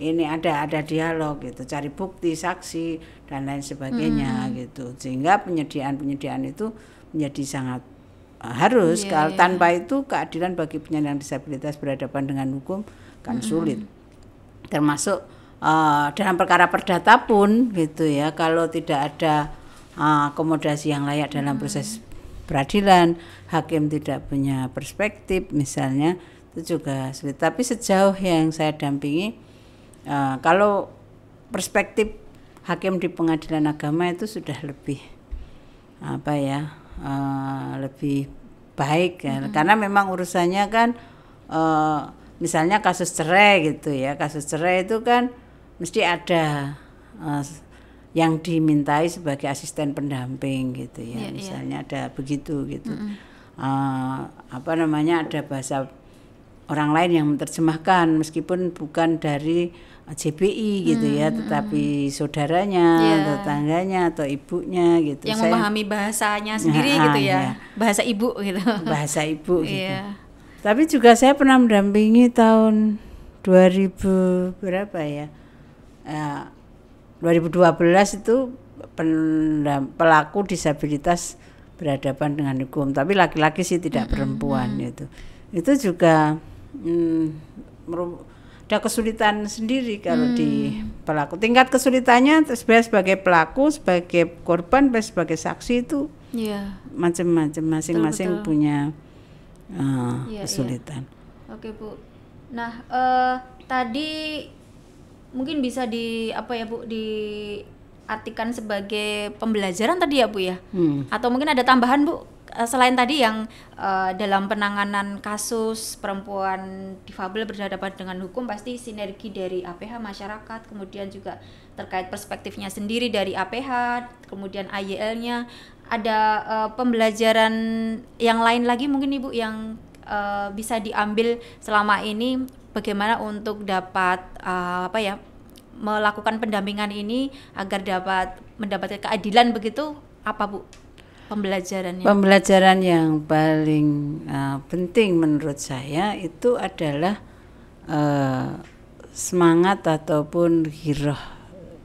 Ini ada ada dialog gitu, cari bukti, saksi dan lain sebagainya hmm. gitu. Sehingga penyediaan-penyediaan itu menjadi sangat eh, harus yeah, kalau yeah. tanpa itu keadilan bagi penyandang disabilitas berhadapan dengan hukum kan hmm. sulit. Termasuk uh, dalam perkara perdata pun gitu ya, kalau tidak ada uh, akomodasi yang layak dalam hmm. proses peradilan, hakim tidak punya perspektif misalnya itu juga sulit. Tapi sejauh yang saya dampingi uh, kalau perspektif hakim di pengadilan agama itu sudah lebih apa ya uh, lebih baik ya. Hmm. Karena memang urusannya kan uh, misalnya kasus cerai gitu ya. Kasus cerai itu kan mesti ada uh, yang dimintai sebagai asisten pendamping gitu ya yeah, iya. misalnya yeah. ada begitu gitu mm -hmm. uh, apa namanya ada bahasa orang lain yang menerjemahkan meskipun bukan dari JPI gitu mm -hmm. ya tetapi saudaranya yeah. tetangganya atau ibunya gitu yang Saya, memahami bahasanya sendiri nah, gitu ah, ya yeah. bahasa ibu gitu bahasa ibu iya. gitu yeah. tapi juga saya pernah mendampingi tahun 2000 berapa ya, ya 2012 itu pendam, pelaku disabilitas berhadapan dengan hukum tapi laki-laki sih tidak mm -hmm. perempuan itu. itu juga hmm, ada kesulitan sendiri kalau hmm. di mm. pelaku tingkat kesulitannya sebagai sebagai pelaku sebagai korban sebagai saksi itu yeah. macam-macam masing-masing punya uh, eh, yeah, iya. kesulitan yeah. oke bu nah uh, tadi mungkin bisa di apa ya Bu diartikan sebagai pembelajaran tadi ya Bu ya. Hmm. Atau mungkin ada tambahan Bu eh, selain tadi yang uh, dalam penanganan kasus perempuan difabel berhadapan dengan hukum pasti sinergi dari APH masyarakat kemudian juga terkait perspektifnya sendiri dari APH kemudian AYL-nya ada uh, pembelajaran yang lain lagi mungkin Ibu yang uh, bisa diambil selama ini bagaimana untuk dapat uh, apa ya melakukan pendampingan ini agar dapat mendapatkan keadilan begitu apa Bu? Pembelajarannya. Pembelajaran yang paling uh, penting menurut saya itu adalah uh, semangat ataupun hiroh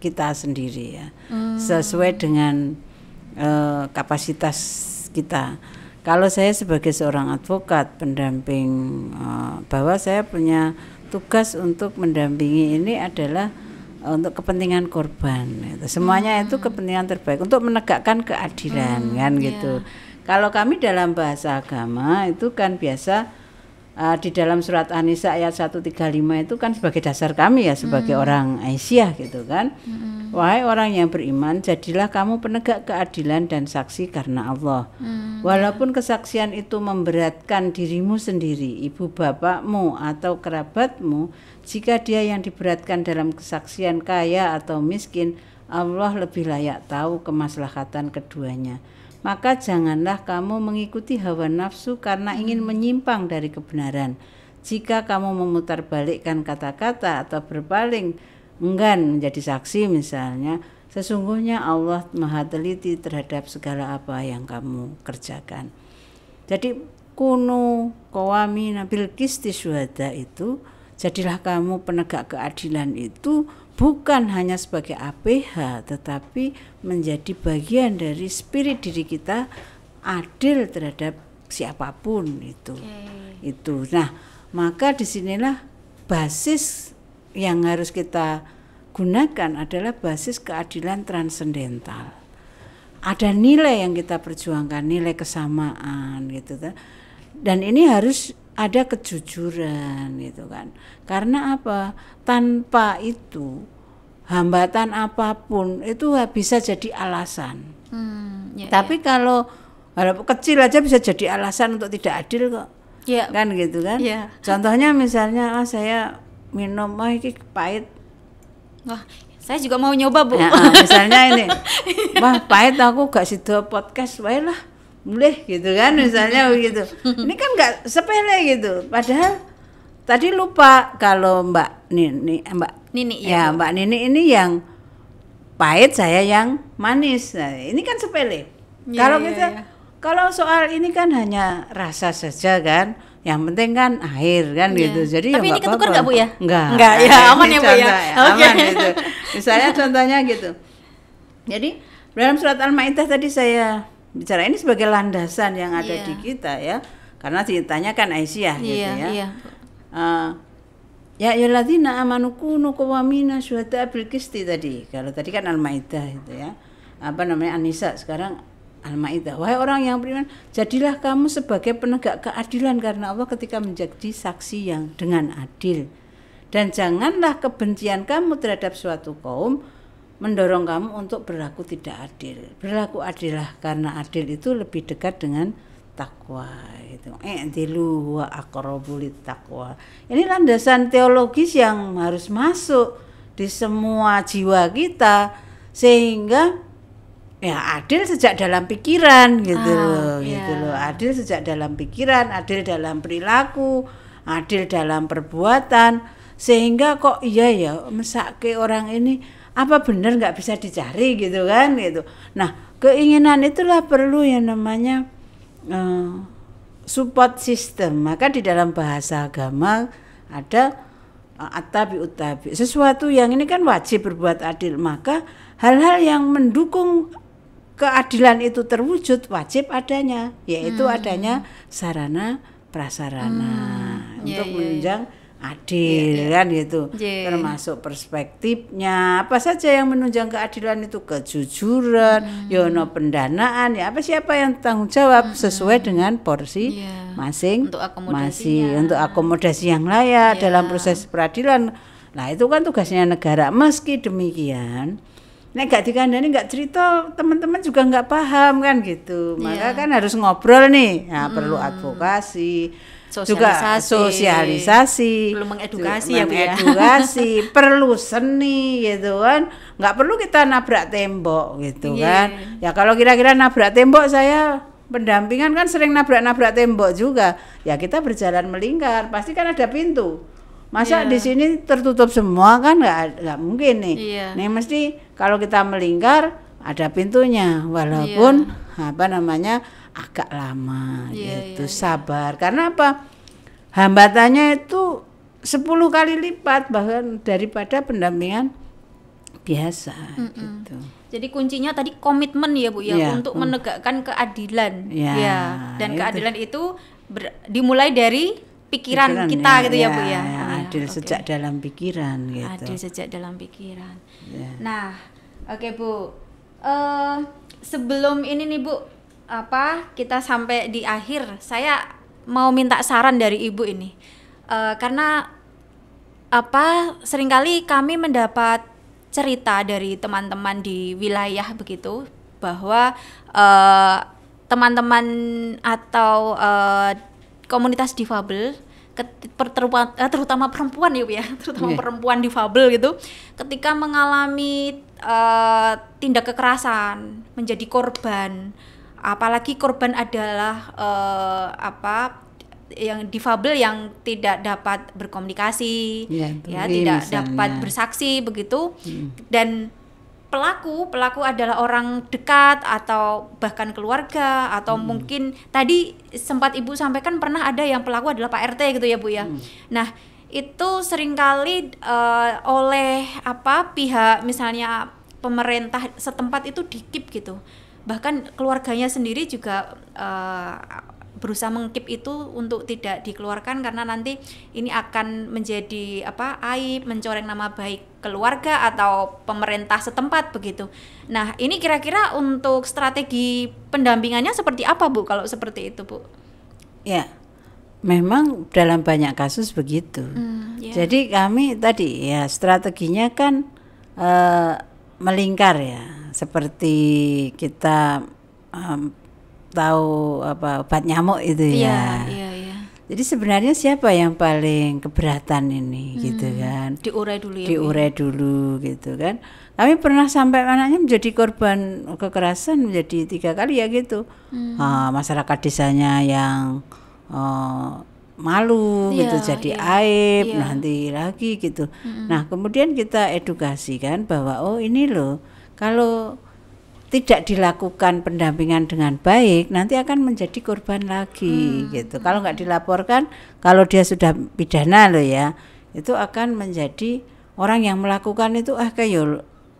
kita sendiri ya. Hmm. Sesuai dengan uh, kapasitas kita. Kalau saya sebagai seorang advokat pendamping uh, bahwa saya punya tugas untuk mendampingi ini adalah eh, untuk kepentingan korban. itu Semuanya hmm. itu kepentingan terbaik untuk menegakkan keadilan hmm, kan iya. gitu. Yeah. Kalau kami dalam bahasa agama itu kan biasa uh, di dalam surat ayat satu ayat 135 itu kan sebagai dasar kami ya sebagai hmm. orang Aisyah gitu kan. Hmm. Wahai orang yang beriman, jadilah kamu penegak keadilan dan saksi karena Allah. Hmm. Walaupun kesaksian itu memberatkan dirimu sendiri, ibu bapakmu atau kerabatmu, jika dia yang diberatkan dalam kesaksian kaya atau miskin, Allah lebih layak tahu kemaslahatan keduanya maka janganlah kamu mengikuti hawa nafsu karena ingin hmm. menyimpang dari kebenaran. Jika kamu memutarbalikkan kata-kata atau berpaling enggan menjadi saksi misalnya, sesungguhnya Allah Maha teliti terhadap segala apa yang kamu kerjakan. Jadi kuno kawami nabil kisti syuhada itu jadilah kamu penegak keadilan itu bukan hanya sebagai APH tetapi menjadi bagian dari spirit diri kita adil terhadap siapapun itu. Okay. Itu. Nah, maka disinilah basis yang harus kita gunakan adalah basis keadilan transendental. Ada nilai yang kita perjuangkan, nilai kesamaan gitu Dan ini harus ada kejujuran gitu kan. Karena apa? Tanpa itu hambatan apapun itu bisa jadi alasan. Hmm, ya, Tapi ya. kalau walaupun kecil aja bisa jadi alasan untuk tidak adil kok. Ya. Kan gitu kan? Ya. Contohnya misalnya ah saya minum oh, ini pahit. Wah, saya juga mau nyoba, Bu. Ya, misalnya ini. Wah, pahit aku gak sih podcast wah lah mulih gitu kan misalnya begitu ini kan nggak sepele gitu padahal tadi lupa kalau Mbak Nini Mbak Nini ya, ya Mbak Nini ini yang pahit saya yang manis nah, ini kan sepele ya, kalau ya, kita ya. kalau soal ini kan hanya rasa saja kan yang penting kan air kan ya. gitu jadi ya tapi ya ini ketukar nggak bu ya nggak nggak ya aman ya bu ya, ya oke gitu. misalnya contohnya gitu jadi dalam surat al-maidah tadi saya bicara ini sebagai landasan yang ada yeah. di kita ya karena ceritanya kan Aisyah yeah, gitu iya, ya iya. Eh, ya uh, ya amanu kunu kawamina suhata abil kisti tadi kalau tadi kan al-maidah itu ya apa namanya Anissa sekarang al-maidah wahai orang yang beriman jadilah kamu sebagai penegak keadilan karena Allah ketika menjadi saksi yang dengan adil dan janganlah kebencian kamu terhadap suatu kaum mendorong kamu untuk berlaku tidak adil. Berlaku adillah karena adil itu lebih dekat dengan takwa itu eh dilu akrobulit takwa ini landasan teologis yang harus masuk di semua jiwa kita sehingga ya adil sejak dalam pikiran gitu ah, loh yeah. gitu loh adil sejak dalam pikiran adil dalam perilaku adil dalam perbuatan sehingga kok iya ya mesake orang ini apa benar nggak bisa dicari gitu kan gitu nah keinginan itulah perlu yang namanya uh, support system maka di dalam bahasa agama ada uh, eh, atabi utabi sesuatu yang ini kan wajib berbuat adil maka hal-hal yang mendukung keadilan itu terwujud wajib adanya yaitu hmm. adanya sarana prasarana hmm. untuk yeah, ya, ya. menunjang yeah adil yeah, iya. kan yeah. gitu yeah. termasuk perspektifnya apa saja yang menunjang keadilan itu kejujuran mm. yono ya pendanaan ya apa siapa yang tanggung jawab mm. sesuai dengan porsi yeah. masing untuk akomodasi untuk akomodasi yang layak yeah. dalam proses peradilan nah itu kan tugasnya negara meski demikian Nek gak dikandani gak cerita teman-teman juga gak paham kan gitu iya. maka yeah. kan harus ngobrol nih nah, mm. perlu advokasi sosialisasi, juga sosialisasi, perlu mengedukasi juga, ya, ya. mengedukasi, ya. perlu seni gitu kan. Nggak perlu kita nabrak tembok gitu yeah. kan. Ya kalau kira-kira nabrak tembok saya pendampingan kan sering nabrak-nabrak tembok juga. Ya kita berjalan melingkar, pasti kan ada pintu. Masa yeah. di sini tertutup semua kan nggak nggak mungkin nih. Yeah. Nih mesti kalau kita melingkar ada pintunya walaupun yeah. apa namanya agak lama yeah, gitu yeah, iya. sabar yeah. karena apa hambatannya itu 10 kali lipat bahkan daripada pendampingan biasa mm -mm. gitu. Jadi kuncinya tadi komitmen ya Bu ya, yeah, untuk um. menegakkan keadilan. Ya. yeah. Dan itu. keadilan itu dimulai dari pikiran, pikiran kita ya, gitu ya, ya Bu ya. ya, oh, ya adil ya, sejak okay. dalam pikiran gitu. Adil sejak dalam pikiran. yeah. Nah, oke okay, Bu. Uh, sebelum ini nih Bu, apa kita sampai di akhir saya mau minta saran dari ibu ini uh, karena apa seringkali kami mendapat cerita dari teman-teman di wilayah begitu bahwa teman eh, teman-teman atau uh, komunitas difabel terutama, perempuan ya ya, terutama yeah. perempuan difabel gitu, ketika mengalami uh, tindak kekerasan, menjadi korban, apalagi korban adalah uh, apa yang difabel yang tidak dapat berkomunikasi iya, ya, ya tidak misalnya. dapat bersaksi begitu hmm. dan pelaku pelaku adalah orang dekat atau bahkan keluarga atau hmm. mungkin tadi sempat ibu sampaikan pernah ada yang pelaku adalah pak rt gitu ya bu ya hmm. nah itu seringkali uh, oleh apa pihak misalnya pemerintah setempat itu dikip gitu bahkan keluarganya sendiri juga uh, berusaha mengkip itu untuk tidak dikeluarkan karena nanti ini akan menjadi apa aib mencoreng nama baik keluarga atau pemerintah setempat begitu. Nah, ini kira-kira untuk strategi pendampingannya seperti apa, Bu? Kalau seperti itu, Bu. Ya. Memang dalam banyak kasus begitu. Hmm, yeah. Jadi kami tadi ya strateginya kan uh, melingkar ya seperti kita um, tahu apa obat nyamuk itu ya. Iya, iya, iya. Jadi sebenarnya siapa yang paling keberatan ini gitu hmm, gitu kan? Diurai dulu ya. ya? Diurai ya. dulu gitu kan. Kami pernah sampai anaknya menjadi korban kekerasan menjadi tiga kali ya gitu. Hmm. Uh, masyarakat desanya yang uh, malu yeah, gitu iya, jadi yeah, aib yeah. nanti lagi gitu. Mm-hmm. Nah, kemudian kita edukasi kan bahwa oh ini loh kalau tidak dilakukan pendampingan dengan baik nanti akan menjadi korban lagi hmm. gitu. Kalau nggak dilaporkan, kalau dia sudah pidana loh ya, itu akan menjadi orang yang melakukan itu ah kayak ya,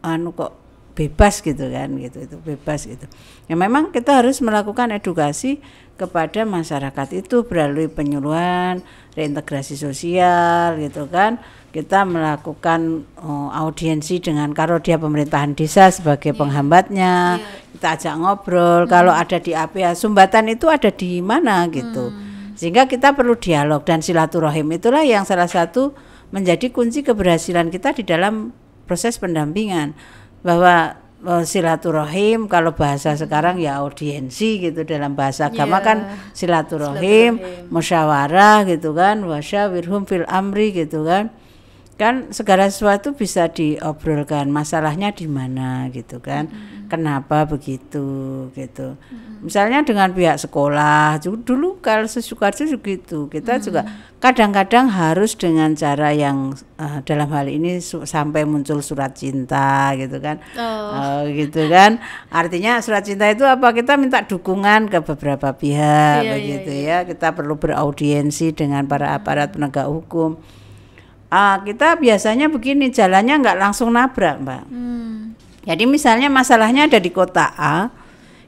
anu kok bebas gitu kan gitu itu bebas gitu. Ya memang kita harus melakukan edukasi kepada masyarakat itu melalui penyuluhan reintegrasi sosial gitu kan kita melakukan oh, audiensi dengan dia pemerintahan desa sebagai yeah. penghambatnya yeah. kita ajak ngobrol hmm. kalau ada di APA sumbatan itu ada di mana gitu hmm. sehingga kita perlu dialog dan silaturahim itulah yang salah satu menjadi kunci keberhasilan kita di dalam proses pendampingan bahwa Eh, silaturahim kalau bahasa hmm. sekarang ya audiensi gitu dalam bahasa agama iya. kan silaturahim, silaturahim musyawarah gitu kan wasyawirhum fil amri gitu kan kan segala sesuatu bisa diobrolkan masalahnya di mana gitu kan hmm. kenapa begitu gitu hmm. misalnya dengan pihak sekolah juga dulu kalau sesuka gitu kita hmm. juga kadang-kadang harus dengan cara yang uh, dalam hal ini sampai muncul surat cinta gitu kan oh. uh, gitu kan artinya surat cinta itu apa kita minta dukungan ke beberapa pihak yeah, iya, begitu yeah, yeah. ya kita perlu beraudiensi dengan para aparat penegak hukum uh, kita biasanya begini jalannya nggak langsung nabrak mbak hmm. jadi misalnya masalahnya ada di kota A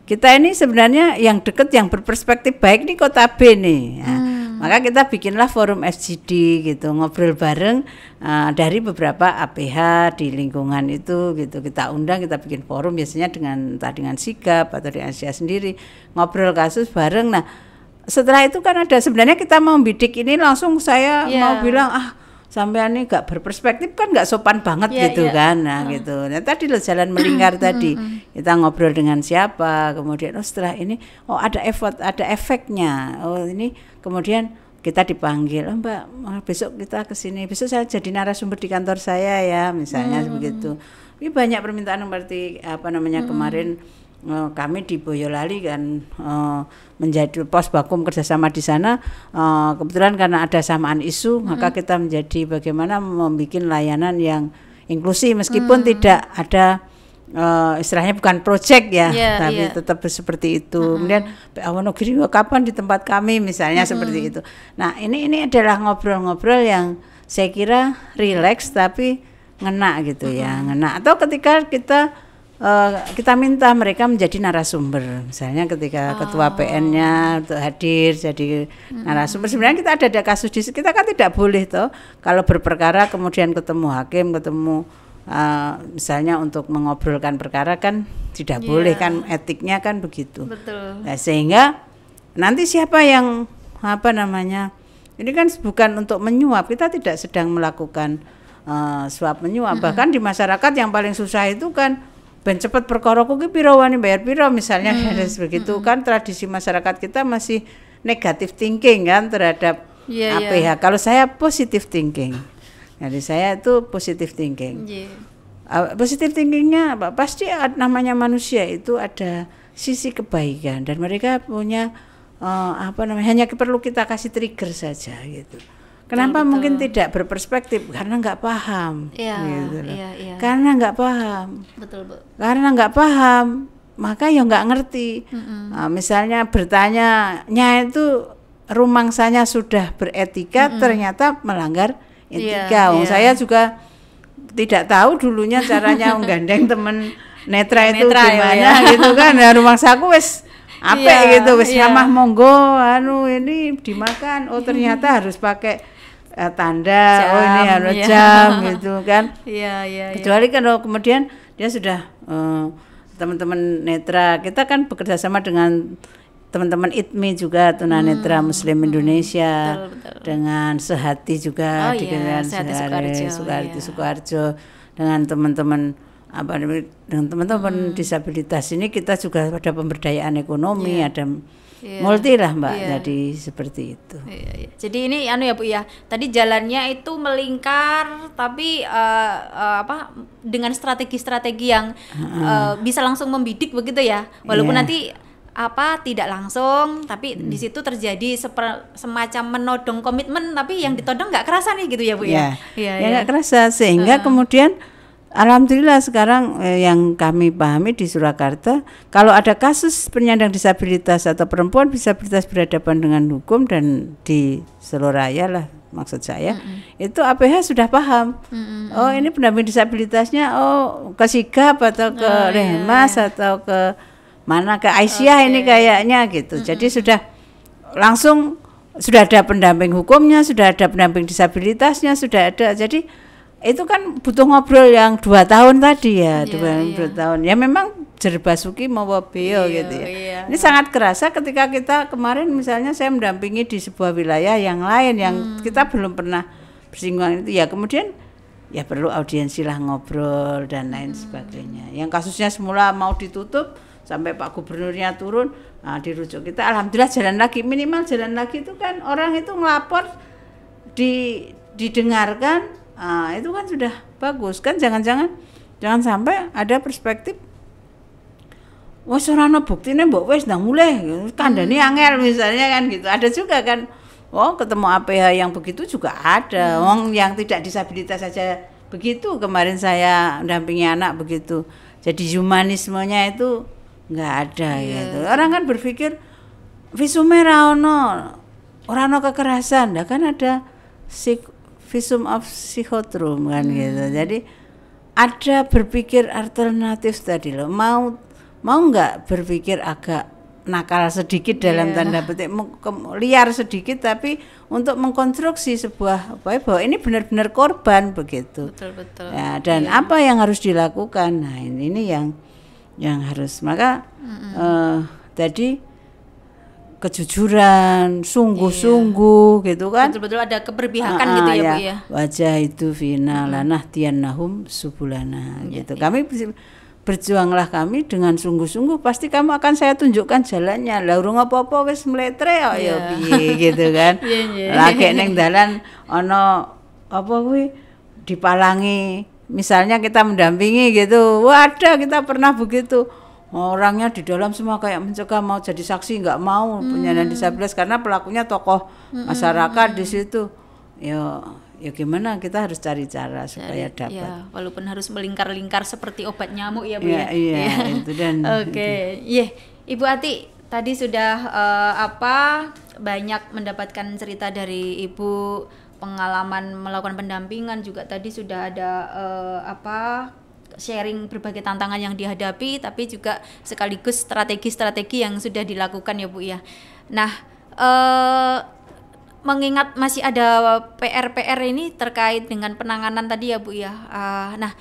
kita ini sebenarnya yang deket yang berperspektif baik di kota B nih ya. hmm. maka kita bikinlah forum FGD gitu ngobrol bareng uh, dari beberapa APH di lingkungan itu gitu kita undang kita bikin forum biasanya dengan entah dengan sikap atau di Asia sendiri ngobrol kasus bareng nah setelah itu kan ada sebenarnya kita mau bidik ini langsung saya yeah. mau bilang ah sampean ini gak berperspektif kan gak sopan banget yeah, gitu yeah. kan nah hmm. gitu nah tadi lo jalan melingkar tadi kita ngobrol dengan siapa kemudian oh setelah ini oh ada effort ada efeknya oh ini kemudian kita dipanggil oh, mbak oh, besok kita kesini besok saya jadi narasumber di kantor saya ya misalnya hmm. begitu ini banyak permintaan seperti apa namanya hmm. kemarin Eh, kami di Boyolali kan uh, menjadi pos bakum kerjasama di sana uh, kebetulan karena ada samaan isu -hmm. maka kita menjadi bagaimana membuat layanan yang inklusi meskipun mm. tidak ada uh, istilahnya bukan proyek ya, yeah, tapi yeah. tetap seperti itu. Mm-hmm. Kemudian Awanogiri oh, kapan di tempat kami misalnya hmm seperti itu. Nah, ini ini adalah ngobrol-ngobrol yang saya kira rileks tapi ngena gitu hmm ya, ngena. Atau ketika kita Eh, kita minta mereka menjadi narasumber, misalnya ketika oh. ketua PN-nya hadir jadi hmm narasumber. Sebenarnya kita ada ada kasus di kita kan tidak boleh toh kalau berperkara kemudian ketemu hakim, ketemu uh, misalnya untuk mengobrolkan perkara kan tidak yeah. boleh kan etiknya kan begitu. Betul. Nah, sehingga nanti siapa yang apa namanya ini kan bukan untuk menyuap kita tidak sedang melakukan uh, suap menyuap bahkan di masyarakat yang paling susah itu kan ben cepet perkara ku ki pira wani bayar pira misalnya hmm. harus begitu hmm. kan tradisi masyarakat kita masih negatif thinking kan terhadap yeah, APH. Yeah. Kalau saya positif thinking. Jadi saya itu positif thinking. Yeah. Uh, positif thinkingnya apa? Pasti namanya manusia itu ada sisi kebaikan dan mereka punya uh, apa namanya hanya perlu kita kasih trigger saja gitu. Kenapa betul. Gitu. mungkin tidak berperspektif? Karena nggak paham. Iya. Gitu iya, iya. Karena nggak paham. Betul bu. Karena nggak paham, maka ya nggak ngerti. Mm -hmm. nah, misalnya bertanya, nya itu rumangsanya sudah beretika, mm -hmm. ternyata melanggar etika. Yeah, yeah. Saya juga tidak tahu dulunya caranya menggandeng temen netra itu netra, iya, gimana ya, ya. gitu kan. Nah, rumangsaku wes apa iya, yeah, gitu wes yeah. Iya. monggo anu ini dimakan. Oh ternyata harus pakai uh, tanda jam, oh ini harus ya. jam iya. gitu kan ya, ya, kecuali ya. kalau kemudian dia sudah teman eh, teman-teman netra kita kan bekerja sama dengan teman-teman ITMI juga tunanetra hmm. Muslim hmm. Indonesia betul, betul. dengan sehati juga oh, di iya, sehati Sukarjo, Sukarjo, iya. dengan teman-teman apa dengan teman-teman hmm. disabilitas ini kita juga ada pemberdayaan ekonomi yeah. ada yeah. multi lah mbak yeah. jadi seperti itu yeah, yeah. jadi ini anu ya bu ya tadi jalannya itu melingkar tapi uh, uh, apa dengan strategi-strategi yang uh, -uh. bisa langsung membidik begitu ya walaupun yeah. nanti apa tidak langsung tapi hmm. di situ terjadi seper, semacam menodong komitmen tapi yang hmm. ditodong nggak kerasa nih gitu ya bu ya, iya. Iya, ya, ya, yeah, nggak iya. kerasa sehingga uh. kemudian Alhamdulillah sekarang eh, yang kami pahami di Surakarta kalau ada kasus penyandang disabilitas atau perempuan disabilitas berhadapan dengan hukum dan di seluruh raya lah maksud saya mm -hmm. itu APH sudah paham mm -hmm. oh ini pendamping disabilitasnya oh ke Sigap atau ke oh, Rehmas iya. atau ke mana ke Aisyah okay. ini kayaknya gitu mm -hmm. jadi sudah langsung sudah ada pendamping hukumnya sudah ada pendamping disabilitasnya sudah ada jadi itu kan butuh ngobrol yang dua tahun tadi ya yeah, dua, yeah. Iya. dua tahun ya memang jerbasuki mau beo yeah, gitu ya yeah. ini sangat kerasa ketika kita kemarin misalnya saya mendampingi di sebuah wilayah yang lain yang hmm. kita belum pernah bersinggungan itu ya kemudian ya perlu audiensi lah ngobrol dan lain hmm. sebagainya yang kasusnya semula mau ditutup sampai Pak Gubernurnya turun nah, dirujuk kita alhamdulillah jalan lagi minimal jalan lagi itu kan orang itu ngelapor di didengarkan ah itu kan sudah bagus kan jangan-jangan jangan sampai ada perspektif wah ora ana buktine mbok wes ndang mulai kandani hmm. angel misalnya kan gitu. Ada juga kan oh ketemu APH yang begitu juga ada. Hmm. yang tidak disabilitas saja begitu kemarin saya mendampingi anak begitu. Jadi humanismenya itu nggak ada yeah. gitu. Orang kan berpikir visumera ono, ora ono kekerasan. dah kan ada psik visum of psychotrum kan hmm. gitu. Jadi ada berpikir alternatif tadi loh. Mau mau nggak berpikir agak nakal sedikit dalam yeah. tanda petik liar sedikit tapi untuk mengkonstruksi sebuah apa ya, bahwa ini benar-benar korban begitu. Betul betul. Ya, dan yeah. apa yang harus dilakukan? Nah, ini, ini yang yang harus maka mm -hmm. uh, tadi kejujuran, sungguh-sungguh iya. gitu kan. Betul-betul ada keberpihakan ah, gitu ya, ya Bu iya. ya. Wajah itu fina hmm. lanah tiannahum subulana hmm, gitu. Iya. Kami berjuanglah kami dengan sungguh-sungguh pasti kamu akan saya tunjukkan jalannya Lalu urung apa-apa wis mletre kok ya, iya. yeah. gitu kan yeah, yeah. neng dalan ono apa kuwi dipalangi misalnya kita mendampingi gitu wah kita pernah begitu orangnya di dalam semua kayak mencegah mau jadi saksi nggak mau hmm. penyandang disabilitas karena pelakunya tokoh hmm, masyarakat hmm. di hmm. situ ya ya gimana kita harus cari cara supaya ya, dapat ya, walaupun harus melingkar-lingkar seperti obat nyamuk ya bu ya, ya. iya ya. itu dan oke okay. iya yeah. ibu Ati tadi sudah uh, apa banyak mendapatkan cerita dari ibu pengalaman melakukan pendampingan juga tadi sudah ada uh, apa sharing berbagai tantangan yang dihadapi tapi juga sekaligus strategi-strategi yang sudah dilakukan ya Bu ya. Nah, eh, mengingat masih ada PR-PR ini terkait dengan penanganan tadi ya Bu ya. Eh, nah,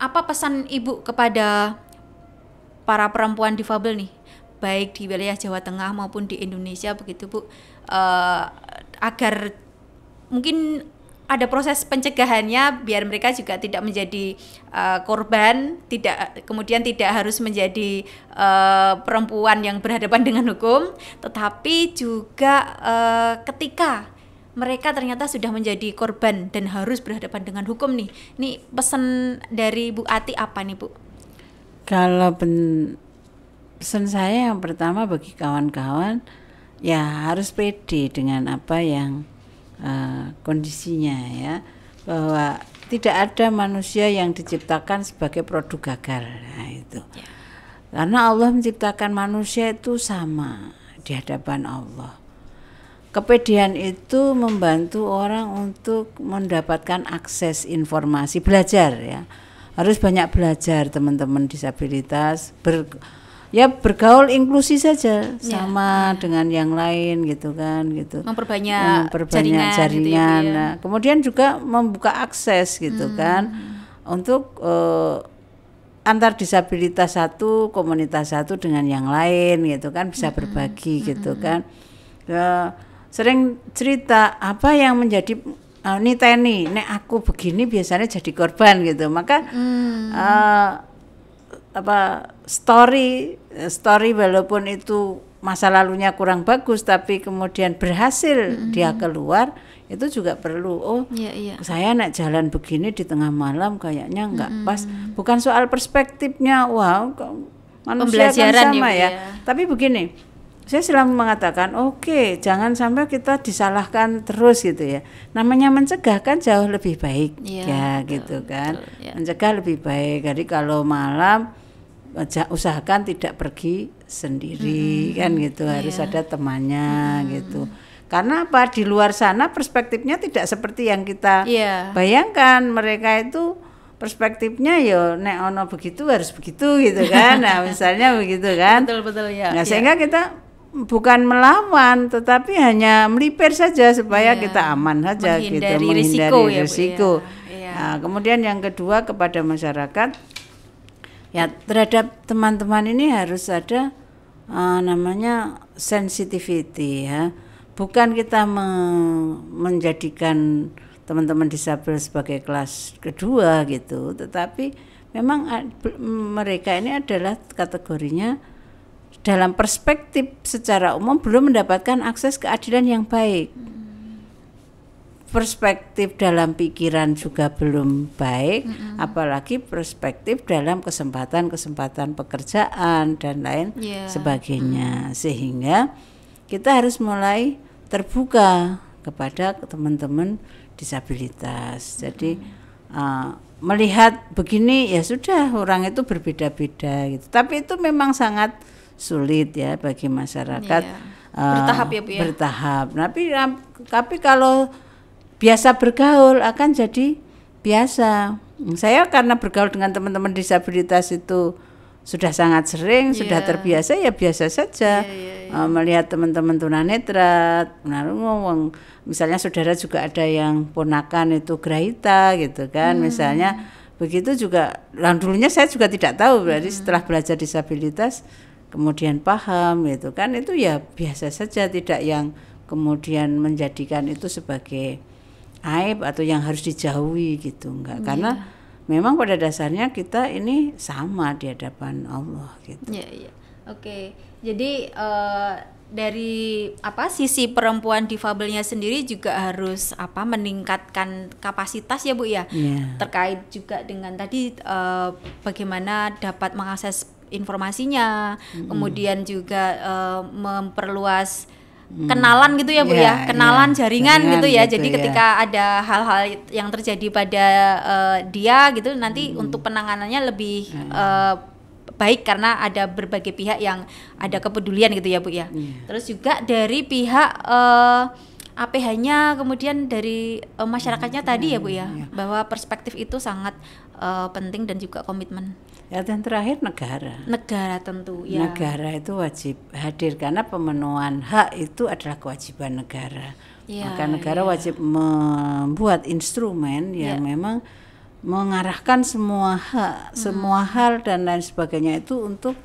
apa pesan Ibu kepada para perempuan difabel nih, baik di wilayah Jawa Tengah maupun di Indonesia begitu Bu, eh agar mungkin ada proses pencegahannya biar mereka juga tidak menjadi uh, korban, tidak kemudian tidak harus menjadi uh, perempuan yang berhadapan dengan hukum, tetapi juga uh, ketika mereka ternyata sudah menjadi korban dan harus berhadapan dengan hukum nih. Ini pesan dari Bu Ati apa nih, Bu? Kalau pen, pesan saya yang pertama bagi kawan-kawan ya harus pede dengan apa yang uh, kondisinya ya bahwa tidak ada manusia yang diciptakan sebagai produk gagal nah, itu ya. karena Allah menciptakan manusia itu sama di hadapan Allah kepedian itu membantu orang untuk mendapatkan akses informasi belajar ya harus banyak belajar teman-teman disabilitas ber ya bergaul inklusi saja ya. sama ya. dengan yang lain gitu kan gitu memperbanyak, memperbanyak jaringan, jaringan. Gitu ya, ya. nah, kemudian juga membuka akses gitu hmm. kan untuk uh, antar disabilitas satu komunitas satu dengan yang lain gitu kan bisa hmm. hmm berbagi hmm. gitu hmm. kan uh, sering cerita apa yang menjadi uh, eh, ini nek aku begini biasanya jadi korban gitu maka hmm. uh, apa story eh, story walaupun itu masa lalunya kurang bagus tapi kemudian berhasil mm -hmm. dia keluar itu juga perlu oh yeah, yeah. saya nak jalan begini di tengah malam kayaknya nggak mm -hmm. pas bukan soal perspektifnya wow manusia kan sama ya, ya, ya tapi begini saya selalu mengatakan oke okay, jangan sampai kita disalahkan terus gitu ya namanya mencegah kan jauh lebih baik yeah, ya gitu betul, gitu kan betul, yeah. mencegah lebih baik jadi kalau malam usahakan tidak pergi sendiri hmm. kan gitu yeah. harus ada temannya hmm. gitu karena apa di luar sana perspektifnya tidak seperti yang kita yeah. bayangkan mereka itu perspektifnya yo ya, nek ono begitu harus begitu gitu kan nah misalnya begitu kan betul betul ya nah iya. sehingga yeah. kita bukan melawan tetapi hanya melipir saja supaya yeah. kita aman saja menghindari gitu menghindari risiko, risiko. Ya, Bu, ya. Nah, kemudian yang kedua kepada masyarakat ya terhadap teman-teman ini harus ada uh, namanya sensitivity ya bukan kita me menjadikan teman-teman disabel sebagai kelas kedua gitu tetapi memang mereka ini adalah kategorinya dalam perspektif secara umum belum mendapatkan akses keadilan yang baik hmm perspektif dalam pikiran juga belum baik, mm -hmm. apalagi perspektif dalam kesempatan-kesempatan pekerjaan dan lain yeah. sebagainya. Mm. Sehingga kita harus mulai terbuka kepada teman-teman disabilitas. Jadi mm. uh, melihat begini ya sudah orang itu berbeda-beda gitu. Tapi itu memang sangat sulit ya bagi masyarakat yeah. Iya. uh, bertahap ya Bu ya. Bertahap. Tapi ya, tapi kalau biasa bergaul akan jadi biasa. Saya karena bergaul dengan teman-teman disabilitas itu sudah sangat sering, yeah. sudah terbiasa ya biasa saja yeah, yeah, yeah. melihat teman-teman tunanetra, tunarungu, misalnya saudara juga ada yang ponakan itu gerahita gitu kan, hmm. misalnya begitu juga. lalu dulunya saya juga tidak tahu, berarti hmm. setelah belajar disabilitas kemudian paham gitu kan itu ya biasa saja tidak yang kemudian menjadikan itu sebagai aib atau yang harus dijauhi gitu enggak yeah. karena memang pada dasarnya kita ini sama di hadapan Allah gitu. Iya, iya. Oke. Jadi uh, dari apa sisi perempuan difabelnya sendiri juga harus apa meningkatkan kapasitas ya, Bu ya. Yeah. Terkait juga dengan tadi uh, bagaimana dapat mengakses informasinya, mm kemudian juga uh, memperluas Hmm. kenalan gitu ya bu yeah, ya iya, iya. kenalan yeah. jaringan, jaringan gitu ya gitu, jadi yeah. ketika ada hal-hal yang terjadi pada uh, dia gitu nanti hmm. untuk penanganannya lebih hmm. uh, baik karena ada berbagai pihak yang ada kepedulian gitu ya bu ya yeah. terus juga dari pihak uh, APH-nya kemudian dari uh, masyarakatnya hmm, tadi ya Bu iya. ya, ya bahwa perspektif itu sangat uh, penting dan juga komitmen. Ya dan terakhir negara. Negara tentu ya. Negara itu wajib hadir karena pemenuhan hak itu adalah kewajiban negara. Ya, Maka negara ya. wajib membuat instrumen yang ya. memang mengarahkan semua hak, hmm. semua hal dan lain sebagainya itu untuk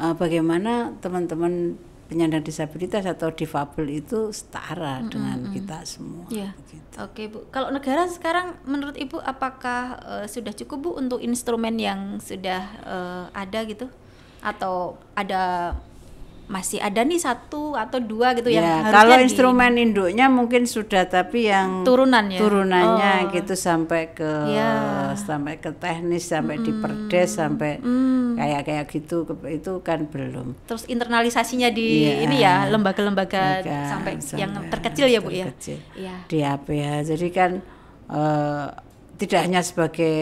eh, bagaimana teman-teman penyandang disabilitas atau difabel itu setara mm -hmm. dengan kita semua. Yeah. Begitu. Oke bu, kalau negara sekarang menurut ibu apakah uh, sudah cukup bu untuk instrumen yang sudah uh, ada gitu, atau ada masih ada nih satu atau dua gitu ya, yang kalau instrumen di... induknya mungkin sudah tapi yang turunan ya? turunannya oh. gitu sampai ke ya. sampai ke teknis sampai mm. di perdes sampai mm. kayak kayak gitu itu kan belum terus internalisasinya di ya. ini ya lembaga-lembaga iya, sampai, sampai yang terkecil ya bu ya? terkecil. ya di ya jadi kan uh, tidak hanya sebagai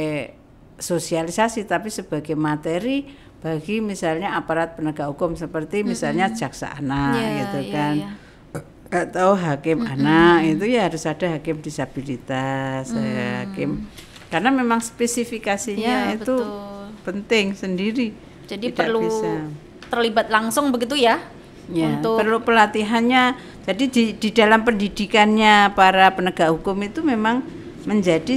sosialisasi tapi sebagai materi bagi misalnya aparat penegak hukum seperti misalnya mm -hmm. jaksa anak yeah, gitu ya, kan yeah, atau hakim mm -hmm. anak itu ya harus ada hakim disabilitas mm. ya, hakim karena memang spesifikasinya yeah, itu betul. penting sendiri jadi Tidak perlu bisa. terlibat langsung begitu ya ya, untuk perlu pelatihannya. Jadi di, di dalam pendidikannya para penegak hukum itu memang menjadi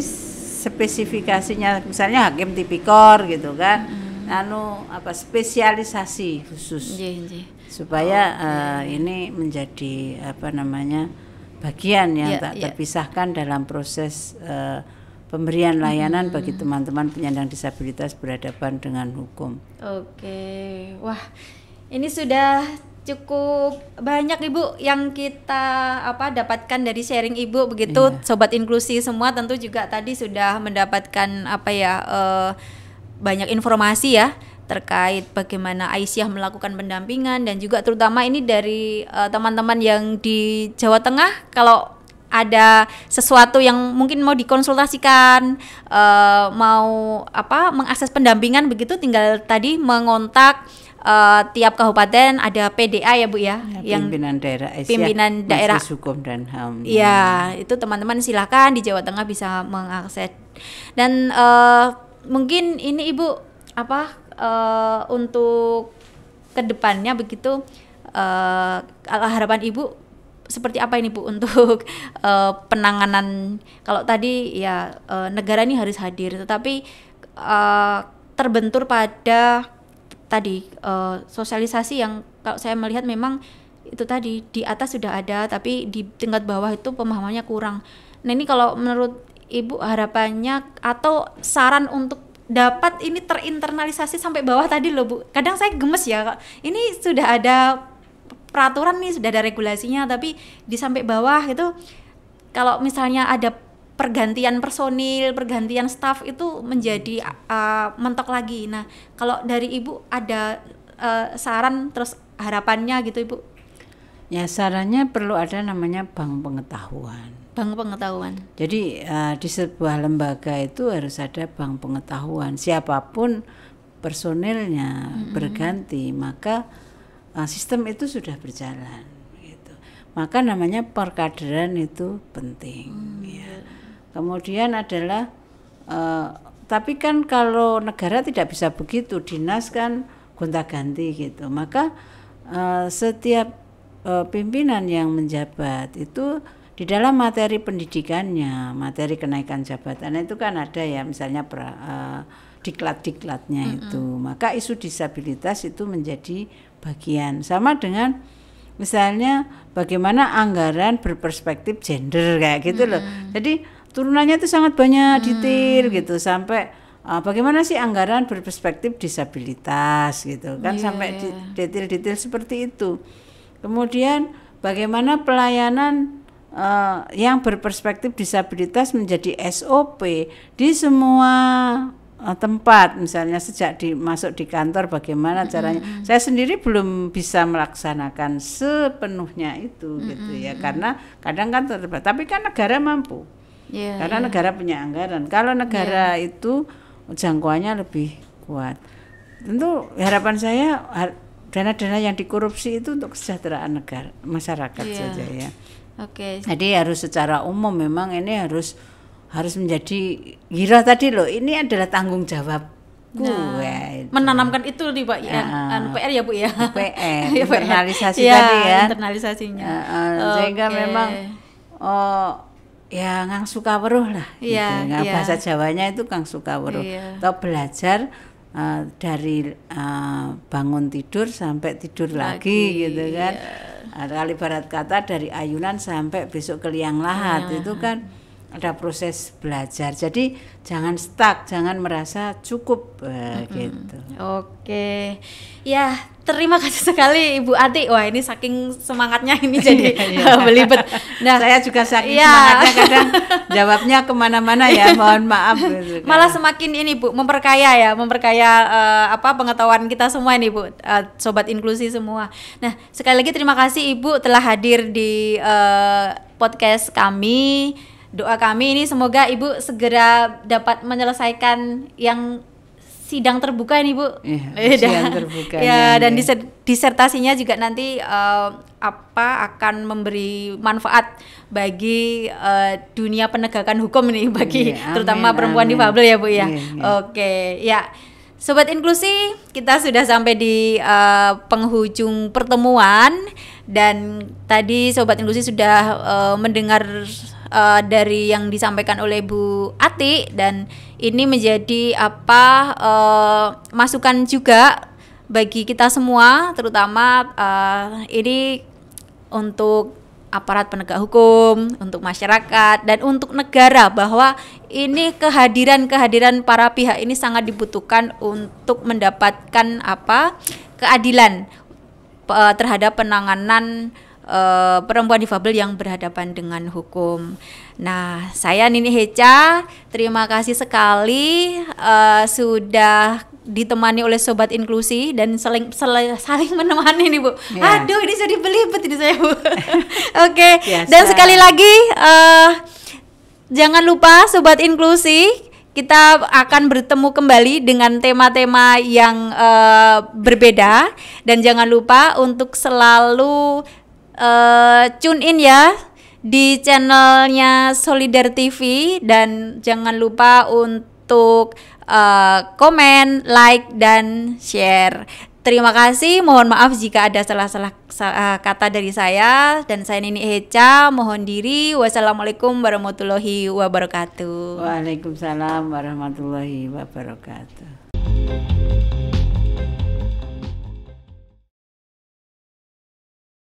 spesifikasinya, misalnya hakim tipikor gitu kan. Hmm anu apa spesialisasi khusus yeah, yeah. supaya oh, uh, ini menjadi apa namanya bagian yang iya, tak iya. terpisahkan dalam proses uh, pemberian layanan hmm. bagi teman-teman penyandang disabilitas berhadapan dengan hukum. Oke, okay. wah ini sudah cukup banyak ibu yang kita apa dapatkan dari sharing ibu begitu yeah. sobat inklusi semua tentu juga tadi sudah mendapatkan apa ya. Uh, banyak informasi ya terkait bagaimana Aisyah melakukan pendampingan dan juga terutama ini dari eh, teman-teman uh, yang di Jawa Tengah kalau ada sesuatu yang mungkin mau dikonsultasikan uh, mau apa mengakses pendampingan begitu tinggal tadi mengontak uh, tiap kabupaten ada PDA ya Bu ya, ya yang pimpinan daerah Asia, pimpinan daerah hukum dan HAM. Ya, itu teman-teman silahkan di Jawa Tengah bisa mengakses dan uh, mungkin ini ibu apa uh, untuk kedepannya begitu uh, harapan ibu seperti apa ini bu untuk uh, penanganan kalau tadi ya uh, negara ini harus hadir tetapi uh, terbentur pada tadi uh, sosialisasi yang kalau saya melihat memang itu tadi di atas sudah ada tapi di tingkat bawah itu pemahamannya kurang. Nah ini kalau menurut Ibu harapannya atau saran untuk dapat ini terinternalisasi sampai bawah tadi loh Bu. Kadang saya gemes ya, ini sudah ada peraturan nih, sudah ada regulasinya tapi di sampai bawah gitu kalau misalnya ada pergantian personil, pergantian staff itu menjadi uh, mentok lagi. Nah, kalau dari Ibu ada uh, saran terus harapannya gitu Ibu? Ya, sarannya perlu ada namanya bank pengetahuan Bank pengetahuan. Jadi uh, di sebuah lembaga itu harus ada bank pengetahuan. Siapapun personilnya mm-hmm. berganti, maka uh, sistem itu sudah berjalan. Gitu. Maka namanya perkaderan itu penting. Mm. Ya. Iya. Kemudian adalah, uh, tapi kan kalau negara tidak bisa begitu, dinas kan gonta-ganti gitu. Maka uh, setiap uh, pimpinan yang menjabat itu di dalam materi pendidikannya, materi kenaikan jabatan itu kan ada ya misalnya pra, uh, diklat-diklatnya mm -hmm. itu. Maka isu disabilitas itu menjadi bagian sama dengan misalnya bagaimana anggaran berperspektif gender kayak gitu mm -hmm. loh. Jadi turunannya itu sangat banyak detail mm -hmm. gitu sampai uh, bagaimana sih anggaran berperspektif disabilitas gitu kan yeah. sampai iya, iya. detail-detail seperti itu. Kemudian bagaimana pelayanan uh, yang berperspektif disabilitas menjadi SOP di semua eh, tempat misalnya sejak dimasuk di kantor bagaimana caranya mm -hmm. saya sendiri belum bisa melaksanakan sepenuhnya itu mm -hmm. gitu ya karena kadang kan terbatas tapi kan negara mampu yeah, karena yeah. negara punya anggaran kalau negara yeah. itu jangkauannya lebih kuat tentu harapan saya dana-dana yang dikorupsi itu untuk kesejahteraan negara masyarakat yeah. saja ya Oke. Okay. Jadi harus secara umum memang ini harus harus menjadi giro tadi loh. Ini adalah tanggung jawab Nah, ya, itu. menanamkan itu nih Pak ya, ya anu, PR ya Bu ya. PR ya, ya. internalisasi ya, tadi ya. Internalisasinya. Ya, uh, okay. sehingga memang oh ya suka Sukaweruh lah ya, gitu. ya. bahasa Jawanya itu Kang Sukaweruh. Ya. Atau belajar uh, dari uh, bangun tidur sampai tidur lagi, lagi gitu kan. Ya Kali barat kata dari ayunan sampai besok ke liang lahat itu kan ada proses belajar. Jadi jangan stuck, jangan merasa cukup mm-hmm. gitu. Oke. Ya, terima kasih sekali Ibu Ati. Wah, ini saking semangatnya ini jadi iya, iya. Eh, belibet. Nah, saya juga saking iya. semangatnya kadang jawabnya kemana mana ya. Mohon maaf. Gitu kan. Malah semakin ini Bu memperkaya ya, memperkaya uh, apa pengetahuan kita semua ini Bu, uh, sobat inklusi semua. Nah, sekali lagi terima kasih Ibu telah hadir di uh, podcast kami doa kami ini semoga Ibu segera dapat menyelesaikan yang sidang terbuka ini Bu. Iya, sidang terbuka. ya, dan ya. disertasinya juga nanti uh, apa akan memberi manfaat bagi uh, dunia penegakan hukum ini bagi iya, amin, terutama perempuan amin. difabel ya Bu ya. iya, iya. Oke, ya. Sobat inklusi, kita sudah sampai di uh, penghujung pertemuan dan tadi sobat inklusi sudah uh, mendengar uh, dari yang disampaikan oleh Bu Ati dan ini menjadi apa uh, masukan juga bagi kita semua terutama uh, ini untuk aparat penegak hukum, untuk masyarakat dan untuk negara bahwa ini kehadiran-kehadiran para pihak ini sangat dibutuhkan untuk mendapatkan apa keadilan terhadap penanganan Eh, perempuan difabel yang berhadapan dengan hukum. Nah, saya Nini Heca, terima kasih sekali uh, sudah ditemani oleh sobat inklusi dan saling saling menemani nih Bu. Yeah. Aduh, ini jadi belibet ini saya Bu. Oke, okay. Iya, yes, dan sekali lagi uh, jangan lupa sobat inklusi kita akan bertemu kembali dengan tema-tema yang uh, berbeda dan jangan lupa untuk selalu uh, tune in ya di channelnya Solidar TV dan jangan lupa untuk uh, komen, like dan share. Terima kasih. Mohon maaf jika ada salah-salah eh, kata dari saya dan saya Nini Heca. Mohon diri. Wassalamualaikum warahmatullahi wabarakatuh. Waalaikumsalam warahmatullahi wabarakatuh.